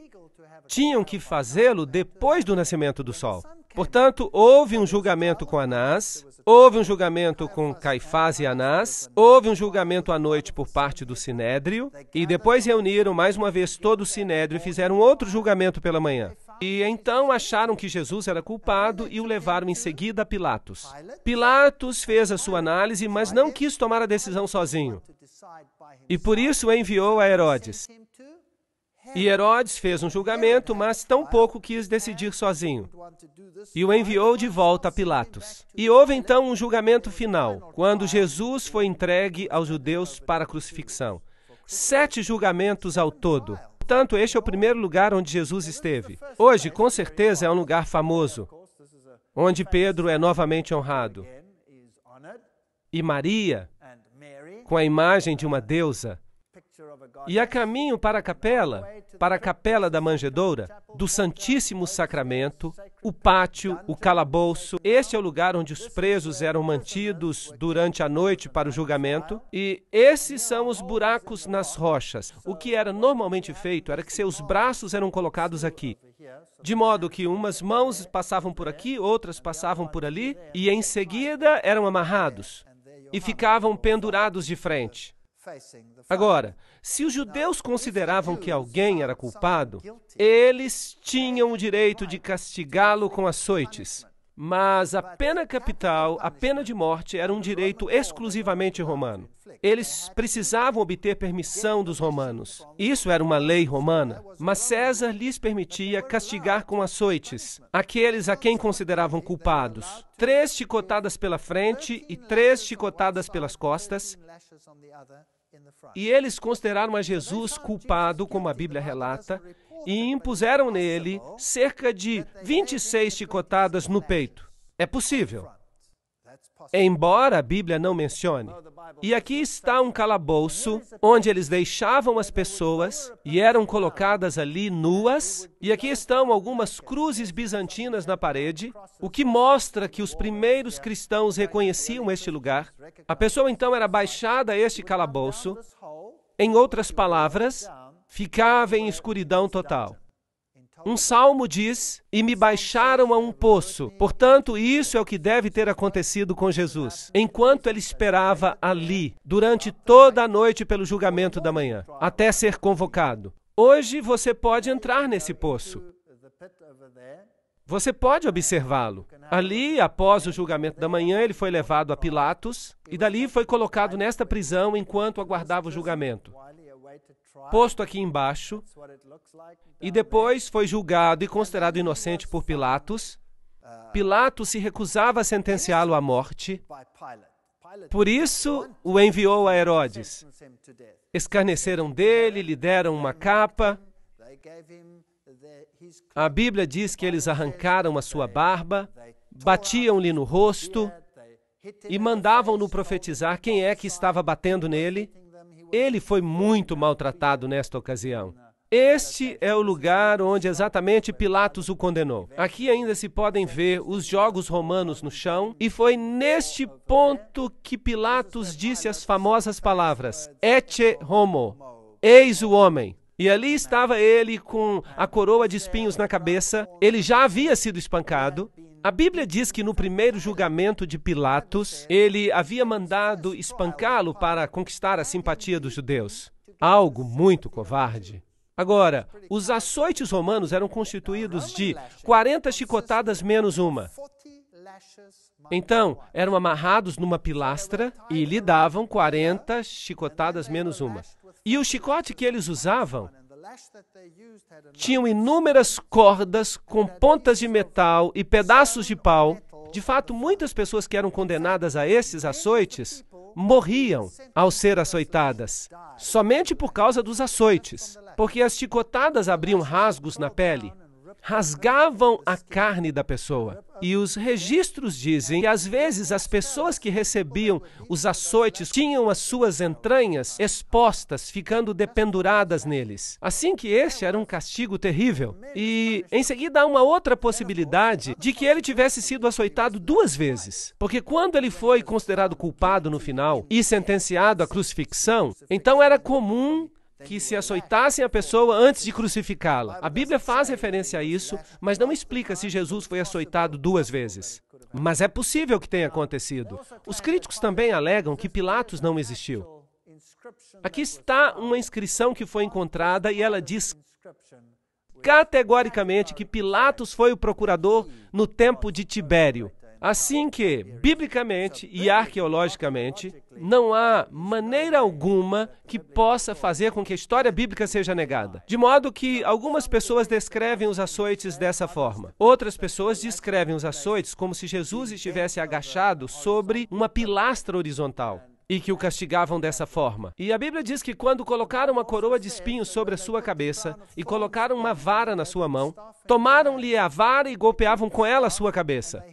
Tinham que fazê-lo depois do nascimento do sol. Portanto, houve um julgamento com Anás, houve um julgamento com Caifás e Anás, houve um julgamento à noite por parte do Sinédrio, e depois reuniram mais uma vez todo o Sinédrio e fizeram outro julgamento pela manhã. E então acharam que Jesus era culpado e o levaram em seguida a Pilatos. Pilatos fez a sua análise, mas não quis tomar a decisão sozinho. E por isso enviou a Herodes. E Herodes fez um julgamento, mas tampouco quis decidir sozinho. E o enviou de volta a Pilatos. E houve então um julgamento final, quando Jesus foi entregue aos judeus para a crucifixão. Sete julgamentos ao todo. Portanto, este é o primeiro lugar onde Jesus esteve. Hoje, com certeza, é um lugar famoso, onde Pedro é novamente honrado. E Maria, com a imagem de uma deusa, e a caminho para a capela, para a capela da manjedoura, do Santíssimo Sacramento, o pátio, o calabouço. Este é o lugar onde os presos eram mantidos durante a noite para o julgamento. E esses são os buracos nas rochas. O que era normalmente feito era que seus braços eram colocados aqui. De modo que umas mãos passavam por aqui, outras passavam por ali, e em seguida eram amarrados e ficavam pendurados de frente. Agora, se os judeus consideravam que alguém era culpado, eles tinham o direito de castigá-lo com açoites. Mas a pena capital, a pena de morte, era um direito exclusivamente romano. Eles precisavam obter permissão dos romanos. Isso era uma lei romana. Mas César lhes permitia castigar com açoites aqueles a quem consideravam culpados. Três chicotadas pela frente e três chicotadas pelas costas. E eles consideraram a Jesus culpado, como a Bíblia relata, e impuseram nele oh, cerca de 26 chicotadas no peito. É possível embora a Bíblia não mencione. E aqui está um calabouço onde eles deixavam as pessoas e eram colocadas ali nuas. E aqui estão algumas cruzes bizantinas na parede, o que mostra que os primeiros cristãos reconheciam este lugar. A pessoa então era baixada a este calabouço. Em outras palavras, ficava em escuridão total. Um salmo diz: E me baixaram a um poço. Portanto, isso é o que deve ter acontecido com Jesus, enquanto ele esperava ali, durante toda a noite pelo julgamento da manhã, até ser convocado. Hoje você pode entrar nesse poço. Você pode observá-lo. Ali, após o julgamento da manhã, ele foi levado a Pilatos e dali foi colocado nesta prisão enquanto aguardava o julgamento posto aqui embaixo, e depois foi julgado e considerado inocente por Pilatos. Uh, Pilatos se recusava a sentenciá-lo à morte. Por isso o enviou a Herodes. Escarneceram dele, lhe deram uma capa. A Bíblia diz que eles arrancaram a sua barba, batiam-lhe no rosto e mandavam-no profetizar quem é que estava batendo nele ele foi muito maltratado nesta ocasião. Este é o lugar onde exatamente Pilatos o condenou. Aqui ainda se podem ver os jogos romanos no chão, e foi neste ponto que Pilatos disse as famosas palavras: Ecce homo, eis o homem. E ali estava ele com a coroa de espinhos na cabeça. Ele já havia sido espancado. A Bíblia diz que no primeiro julgamento de Pilatos, ele havia mandado espancá-lo para conquistar a simpatia dos judeus. Algo muito covarde. Agora, os açoites romanos eram constituídos de 40 chicotadas menos uma. Então, eram amarrados numa pilastra e lhe davam 40 chicotadas menos uma. E o chicote que eles usavam tinham inúmeras cordas com pontas de metal e pedaços de pau. De fato, muitas pessoas que eram condenadas a esses açoites morriam ao ser açoitadas, somente por causa dos açoites, porque as chicotadas abriam rasgos na pele rasgavam a carne da pessoa. E os registros dizem que às vezes as pessoas que recebiam os açoites tinham as suas entranhas expostas, ficando dependuradas neles. Assim que este era um castigo terrível. E em seguida há uma outra possibilidade de que ele tivesse sido açoitado duas vezes. Porque quando ele foi considerado culpado no final e sentenciado à crucifixão, então era comum que se açoitassem a pessoa antes de crucificá-la. A Bíblia faz referência a isso, mas não explica se Jesus foi açoitado duas vezes. Mas é possível que tenha acontecido. Os críticos também alegam que Pilatos não existiu. Aqui está uma inscrição que foi encontrada e ela diz categoricamente que Pilatos foi o procurador no tempo de Tibério. Assim que, biblicamente e arqueologicamente, não há maneira alguma que possa fazer com que a história bíblica seja negada. De modo que algumas pessoas descrevem os açoites dessa forma. Outras pessoas descrevem os açoites como se Jesus estivesse agachado sobre uma pilastra horizontal e que o castigavam dessa forma. E a Bíblia diz que quando colocaram uma coroa de espinhos sobre a sua cabeça e colocaram uma vara na sua mão, tomaram-lhe a vara e golpeavam com ela a sua cabeça.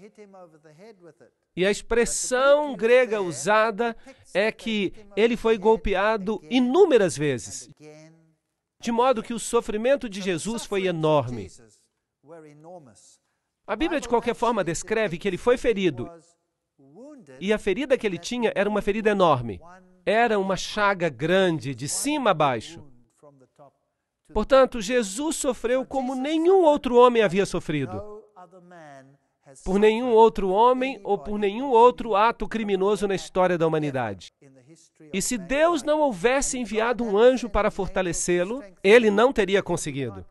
E a expressão grega usada é que ele foi golpeado inúmeras vezes, de modo que o sofrimento de Jesus foi enorme. A Bíblia, de qualquer forma, descreve que ele foi ferido e a ferida que ele tinha era uma ferida enorme. Era uma chaga grande, de cima a baixo. Portanto, Jesus sofreu como nenhum outro homem havia sofrido. Por nenhum outro homem ou por nenhum outro ato criminoso na história da humanidade. E se Deus não houvesse enviado um anjo para fortalecê-lo, ele não teria conseguido.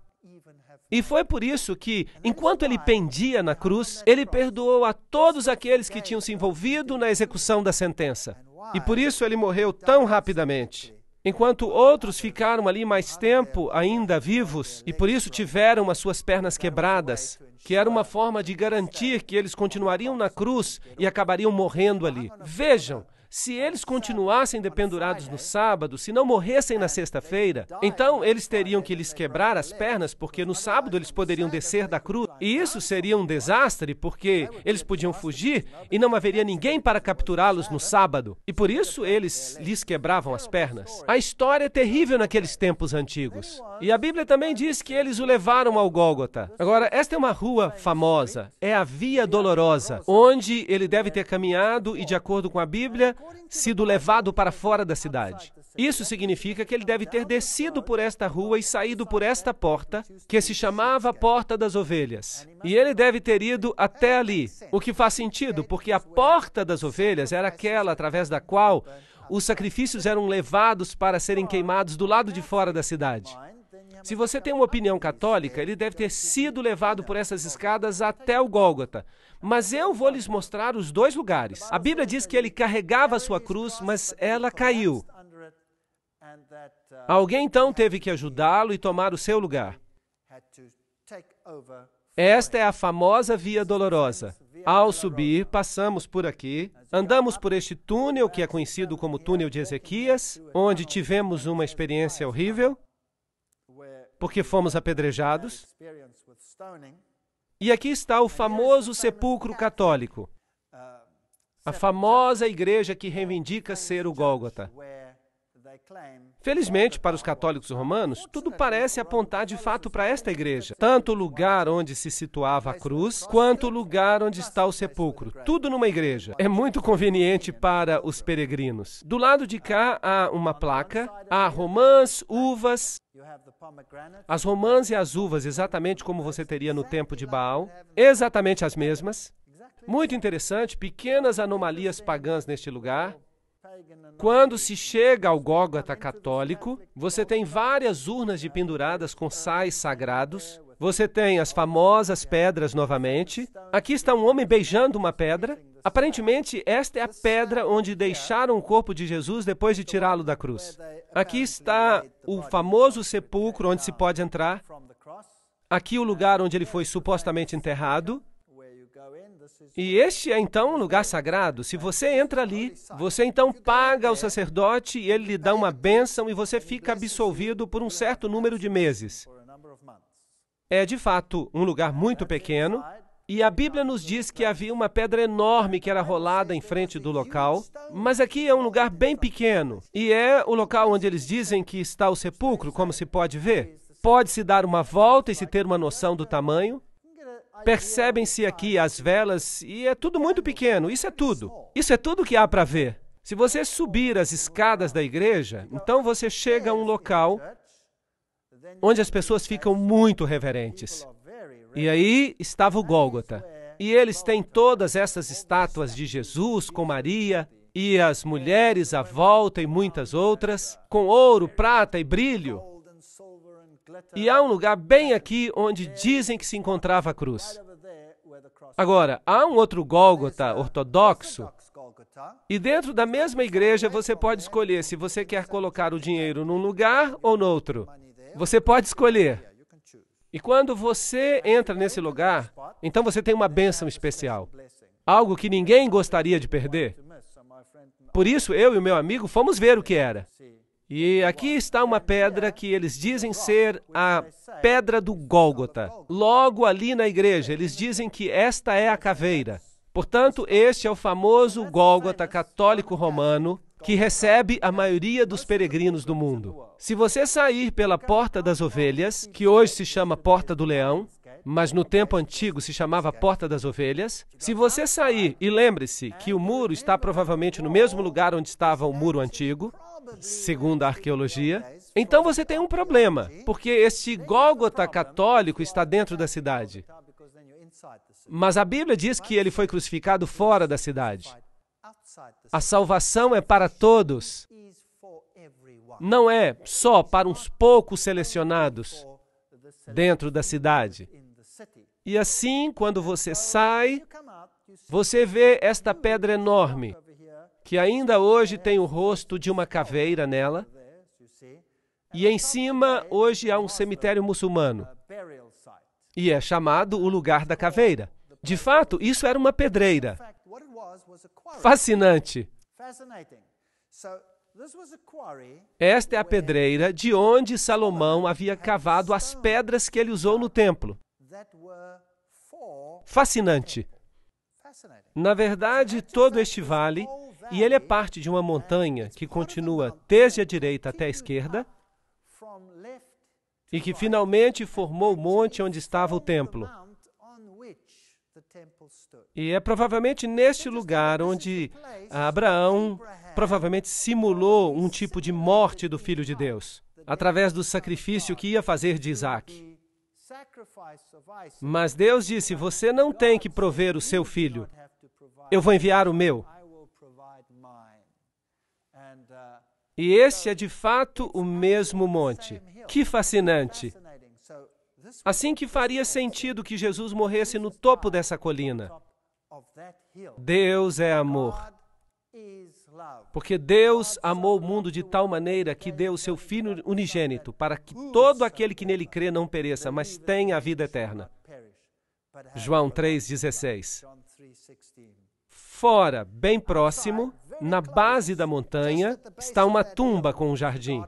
E foi por isso que, enquanto ele pendia na cruz, ele perdoou a todos aqueles que tinham se envolvido na execução da sentença. E por isso ele morreu tão rapidamente. Enquanto outros ficaram ali mais tempo, ainda vivos, e por isso tiveram as suas pernas quebradas, que era uma forma de garantir que eles continuariam na cruz e acabariam morrendo ali. Vejam, se eles continuassem dependurados no sábado, se não morressem na sexta-feira, então eles teriam que lhes quebrar as pernas, porque no sábado eles poderiam descer da cruz. E isso seria um desastre, porque eles podiam fugir e não haveria ninguém para capturá-los no sábado. E por isso eles lhes quebravam as pernas. A história é terrível naqueles tempos antigos. E a Bíblia também diz que eles o levaram ao Gólgota. Agora, esta é uma rua famosa, é a Via Dolorosa, onde ele deve ter caminhado e, de acordo com a Bíblia, sido levado para fora da cidade. Isso significa que ele deve ter descido por esta rua e saído por esta porta, que se chamava Porta das Ovelhas. E ele deve ter ido até ali, o que faz sentido, porque a Porta das Ovelhas era aquela através da qual os sacrifícios eram levados para serem queimados do lado de fora da cidade. Se você tem uma opinião católica, ele deve ter sido levado por essas escadas até o Gólgota, mas eu vou lhes mostrar os dois lugares. A Bíblia diz que ele carregava a sua cruz, mas ela caiu. Alguém então teve que ajudá-lo e tomar o seu lugar. Esta é a famosa Via Dolorosa. Ao subir, passamos por aqui, andamos por este túnel que é conhecido como Túnel de Ezequias, onde tivemos uma experiência horrível, porque fomos apedrejados. E aqui está o famoso sepulcro católico, a famosa igreja que reivindica ser o Gólgota. Felizmente para os católicos romanos, tudo parece apontar de fato para esta igreja. Tanto o lugar onde se situava a cruz, quanto o lugar onde está o sepulcro. Tudo numa igreja. É muito conveniente para os peregrinos. Do lado de cá há uma placa, há romãs, uvas, as romãs e as uvas, exatamente como você teria no tempo de Baal, exatamente as mesmas. Muito interessante, pequenas anomalias pagãs neste lugar. Quando se chega ao Gólgota católico, você tem várias urnas de penduradas com sais sagrados, você tem as famosas pedras novamente. Aqui está um homem beijando uma pedra. Aparentemente, esta é a pedra onde deixaram o corpo de Jesus depois de tirá-lo da cruz. Aqui está o famoso sepulcro onde se pode entrar. Aqui o lugar onde ele foi supostamente enterrado. E este é então um lugar sagrado. Se você entra ali, você então paga ao sacerdote e ele lhe dá uma bênção e você fica absolvido por um certo número de meses. É de fato um lugar muito pequeno. E a Bíblia nos diz que havia uma pedra enorme que era rolada em frente do local, mas aqui é um lugar bem pequeno e é o local onde eles dizem que está o sepulcro, como se pode ver. Pode-se dar uma volta e se ter uma noção do tamanho, Percebem-se aqui as velas e é tudo muito pequeno. Isso é tudo. Isso é tudo que há para ver. Se você subir as escadas da igreja, então você chega a um local onde as pessoas ficam muito reverentes. E aí estava o Gólgota. E eles têm todas essas estátuas de Jesus com Maria e as mulheres à volta e muitas outras, com ouro, prata e brilho. E há um lugar bem aqui onde dizem que se encontrava a cruz. Agora, há um outro Gólgota ortodoxo, e dentro da mesma igreja você pode escolher se você quer colocar o dinheiro num lugar ou no outro. Você pode escolher. E quando você entra nesse lugar, então você tem uma bênção especial, algo que ninguém gostaria de perder. Por isso, eu e o meu amigo fomos ver o que era. E aqui está uma pedra que eles dizem ser a pedra do Gólgota. Logo ali na igreja, eles dizem que esta é a caveira. Portanto, este é o famoso Gólgota católico romano que recebe a maioria dos peregrinos do mundo. Se você sair pela Porta das Ovelhas, que hoje se chama Porta do Leão, mas no tempo antigo se chamava Porta das Ovelhas. Se você sair e lembre-se que o muro está provavelmente no mesmo lugar onde estava o muro antigo, segundo a arqueologia, então você tem um problema, porque este Gólgota católico está dentro da cidade. Mas a Bíblia diz que ele foi crucificado fora da cidade. A salvação é para todos, não é só para uns poucos selecionados dentro da cidade. E assim, quando você sai, você vê esta pedra enorme, que ainda hoje tem o rosto de uma caveira nela, e em cima hoje há um cemitério muçulmano, e é chamado o lugar da caveira. De fato, isso era uma pedreira. Fascinante. Esta é a pedreira de onde Salomão havia cavado as pedras que ele usou no templo. Fascinante. Na verdade, todo este vale, e ele é parte de uma montanha que continua desde a direita até a esquerda, e que finalmente formou o monte onde estava o templo. E é provavelmente neste lugar onde Abraão provavelmente simulou um tipo de morte do filho de Deus, através do sacrifício que ia fazer de Isaac. Mas Deus disse: Você não tem que prover o seu filho. Eu vou enviar o meu. Uh, e este é de fato o mesmo monte. Que fascinante! Assim que faria sentido que Jesus morresse no topo dessa colina. Deus é amor. Porque Deus amou o mundo de tal maneira que deu o seu Filho unigênito, para que todo aquele que nele crê não pereça, mas tenha a vida eterna. João 3,16. Fora, bem próximo, na base da montanha, está uma tumba com um jardim.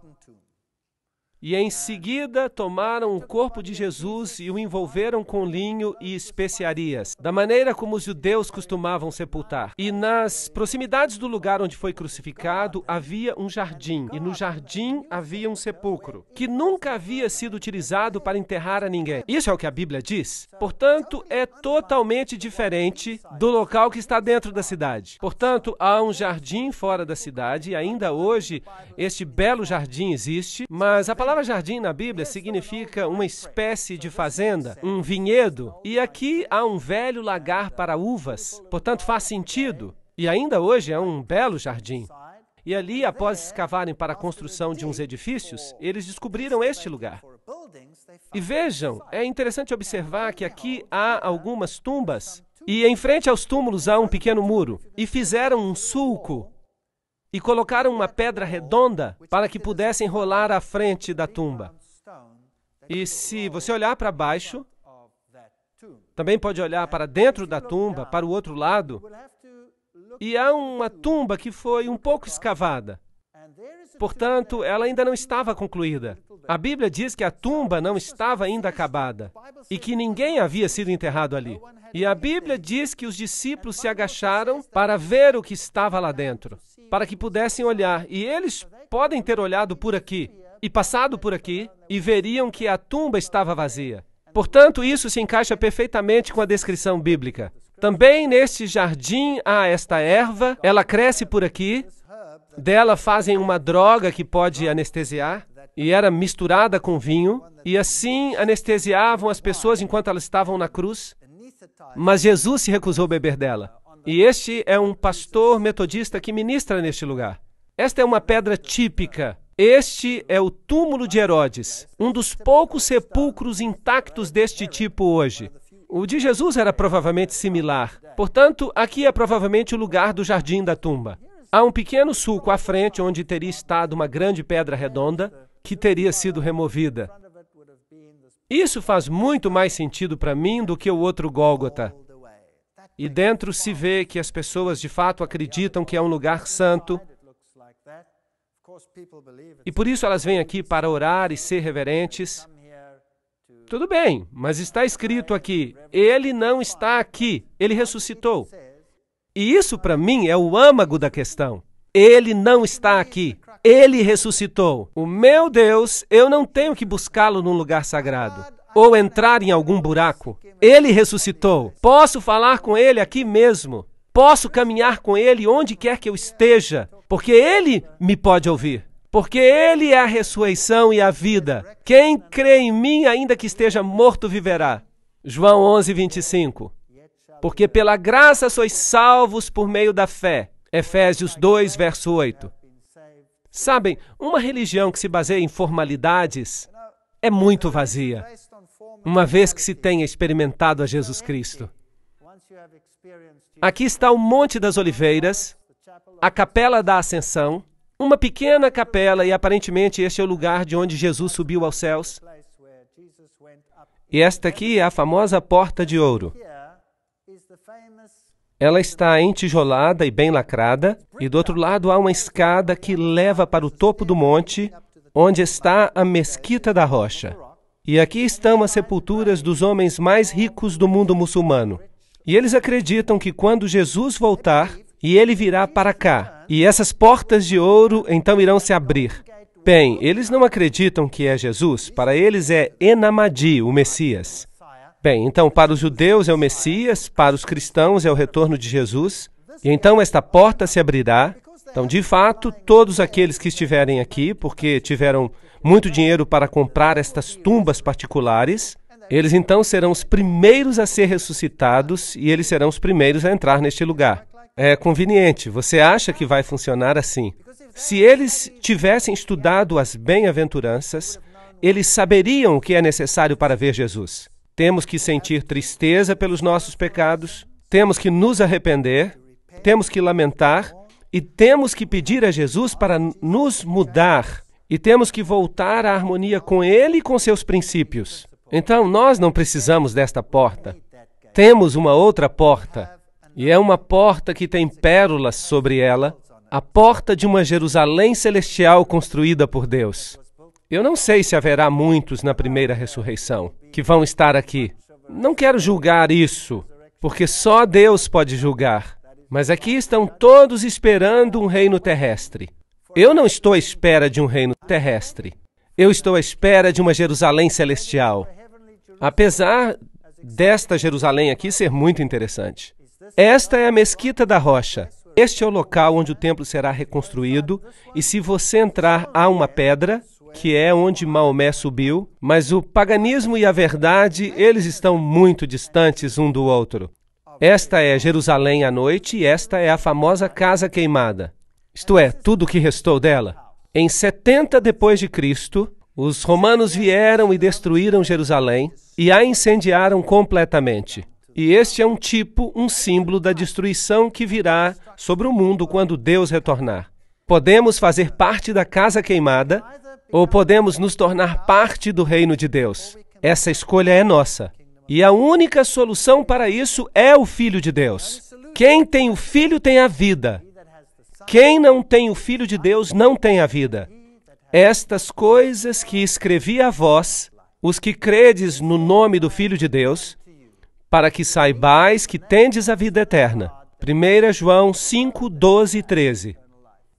E em seguida tomaram o corpo de Jesus e o envolveram com linho e especiarias, da maneira como os judeus costumavam sepultar. E nas proximidades do lugar onde foi crucificado havia um jardim, e no jardim havia um sepulcro, que nunca havia sido utilizado para enterrar a ninguém. Isso é o que a Bíblia diz. Portanto, é totalmente diferente do local que está dentro da cidade. Portanto, há um jardim fora da cidade, e ainda hoje este belo jardim existe, mas a palavra palavra jardim na Bíblia significa uma espécie de fazenda, um vinhedo, e aqui há um velho lagar para uvas, portanto faz sentido. E ainda hoje é um belo jardim. E ali, após escavarem para a construção de uns edifícios, eles descobriram este lugar. E vejam, é interessante observar que aqui há algumas tumbas, e em frente aos túmulos há um pequeno muro, e fizeram um sulco e colocaram uma pedra redonda para que pudessem rolar à frente da tumba. E se você olhar para baixo, também pode olhar para dentro da tumba, para o outro lado, e há uma tumba que foi um pouco escavada. Portanto, ela ainda não estava concluída. A Bíblia diz que a tumba não estava ainda acabada e que ninguém havia sido enterrado ali. E a Bíblia diz que os discípulos se agacharam para ver o que estava lá dentro, para que pudessem olhar. E eles podem ter olhado por aqui e passado por aqui e veriam que a tumba estava vazia. Portanto, isso se encaixa perfeitamente com a descrição bíblica. Também neste jardim há esta erva, ela cresce por aqui, dela fazem uma droga que pode anestesiar, e era misturada com vinho, e assim anestesiavam as pessoas enquanto elas estavam na cruz. Mas Jesus se recusou a beber dela. E este é um pastor metodista que ministra neste lugar. Esta é uma pedra típica. Este é o túmulo de Herodes, um dos poucos sepulcros intactos deste tipo hoje. O de Jesus era provavelmente similar. Portanto, aqui é provavelmente o lugar do jardim da tumba. Há um pequeno sulco à frente onde teria estado uma grande pedra redonda que teria sido removida. Isso faz muito mais sentido para mim do que o outro Gólgota. E dentro se vê que as pessoas de fato acreditam que é um lugar santo. E por isso elas vêm aqui para orar e ser reverentes. Tudo bem, mas está escrito aqui: Ele não está aqui, ele ressuscitou. E isso, para mim, é o âmago da questão. Ele não está aqui. Ele ressuscitou. O meu Deus, eu não tenho que buscá-lo num lugar sagrado ou entrar em algum buraco. Ele ressuscitou. Posso falar com ele aqui mesmo. Posso caminhar com ele onde quer que eu esteja, porque ele me pode ouvir. Porque ele é a ressurreição e a vida. Quem crê em mim, ainda que esteja morto, viverá. João 11, 25 porque pela graça sois salvos por meio da fé. Efésios 2, verso 8. Sabem, uma religião que se baseia em formalidades é muito vazia, uma vez que se tenha experimentado a Jesus Cristo. Aqui está o Monte das Oliveiras, a Capela da Ascensão, uma pequena capela, e aparentemente este é o lugar de onde Jesus subiu aos céus. E esta aqui é a famosa Porta de Ouro. Ela está entijolada e bem lacrada, e do outro lado há uma escada que leva para o topo do monte, onde está a Mesquita da Rocha. E aqui estão as sepulturas dos homens mais ricos do mundo muçulmano. E eles acreditam que quando Jesus voltar, e ele virá para cá, e essas portas de ouro então irão se abrir. Bem, eles não acreditam que é Jesus, para eles é Enamadi, o Messias. Bem, então para os judeus é o Messias, para os cristãos é o retorno de Jesus, e então esta porta se abrirá. Então, de fato, todos aqueles que estiverem aqui, porque tiveram muito dinheiro para comprar estas tumbas particulares, eles então serão os primeiros a ser ressuscitados e eles serão os primeiros a entrar neste lugar. É conveniente, você acha que vai funcionar assim? Se eles tivessem estudado as bem-aventuranças, eles saberiam o que é necessário para ver Jesus. Temos que sentir tristeza pelos nossos pecados, temos que nos arrepender, temos que lamentar e temos que pedir a Jesus para nos mudar e temos que voltar à harmonia com Ele e com seus princípios. Então, nós não precisamos desta porta. Temos uma outra porta, e é uma porta que tem pérolas sobre ela a porta de uma Jerusalém celestial construída por Deus. Eu não sei se haverá muitos na primeira ressurreição que vão estar aqui. Não quero julgar isso, porque só Deus pode julgar. Mas aqui estão todos esperando um reino terrestre. Eu não estou à espera de um reino terrestre. Eu estou à espera de uma Jerusalém celestial. Apesar desta Jerusalém aqui ser muito interessante. Esta é a Mesquita da Rocha. Este é o local onde o templo será reconstruído, e se você entrar, há uma pedra que é onde Maomé subiu, mas o paganismo e a verdade, eles estão muito distantes um do outro. Esta é Jerusalém à noite e esta é a famosa casa queimada. Isto é, tudo o que restou dela. Em 70 depois de Cristo, os romanos vieram e destruíram Jerusalém e a incendiaram completamente. E este é um tipo, um símbolo da destruição que virá sobre o mundo quando Deus retornar. Podemos fazer parte da casa queimada ou podemos nos tornar parte do reino de Deus. Essa escolha é nossa. E a única solução para isso é o Filho de Deus. Quem tem o Filho tem a vida. Quem não tem o Filho de Deus não tem a vida. Estas coisas que escrevi a vós, os que credes no nome do Filho de Deus, para que saibais que tendes a vida eterna. 1 João 5, 12 e 13.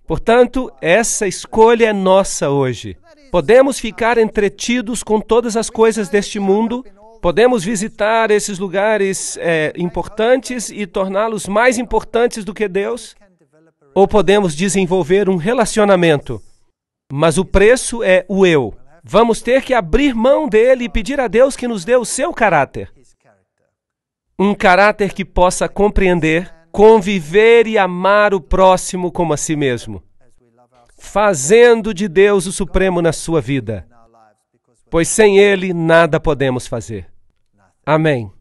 Portanto, essa escolha é nossa hoje. Podemos ficar entretidos com todas as coisas deste mundo, podemos visitar esses lugares é, importantes e torná-los mais importantes do que Deus, ou podemos desenvolver um relacionamento. Mas o preço é o eu. Vamos ter que abrir mão dele e pedir a Deus que nos dê o seu caráter. Um caráter que possa compreender conviver e amar o próximo como a si mesmo, fazendo de Deus o supremo na sua vida, pois sem Ele nada podemos fazer. Amém.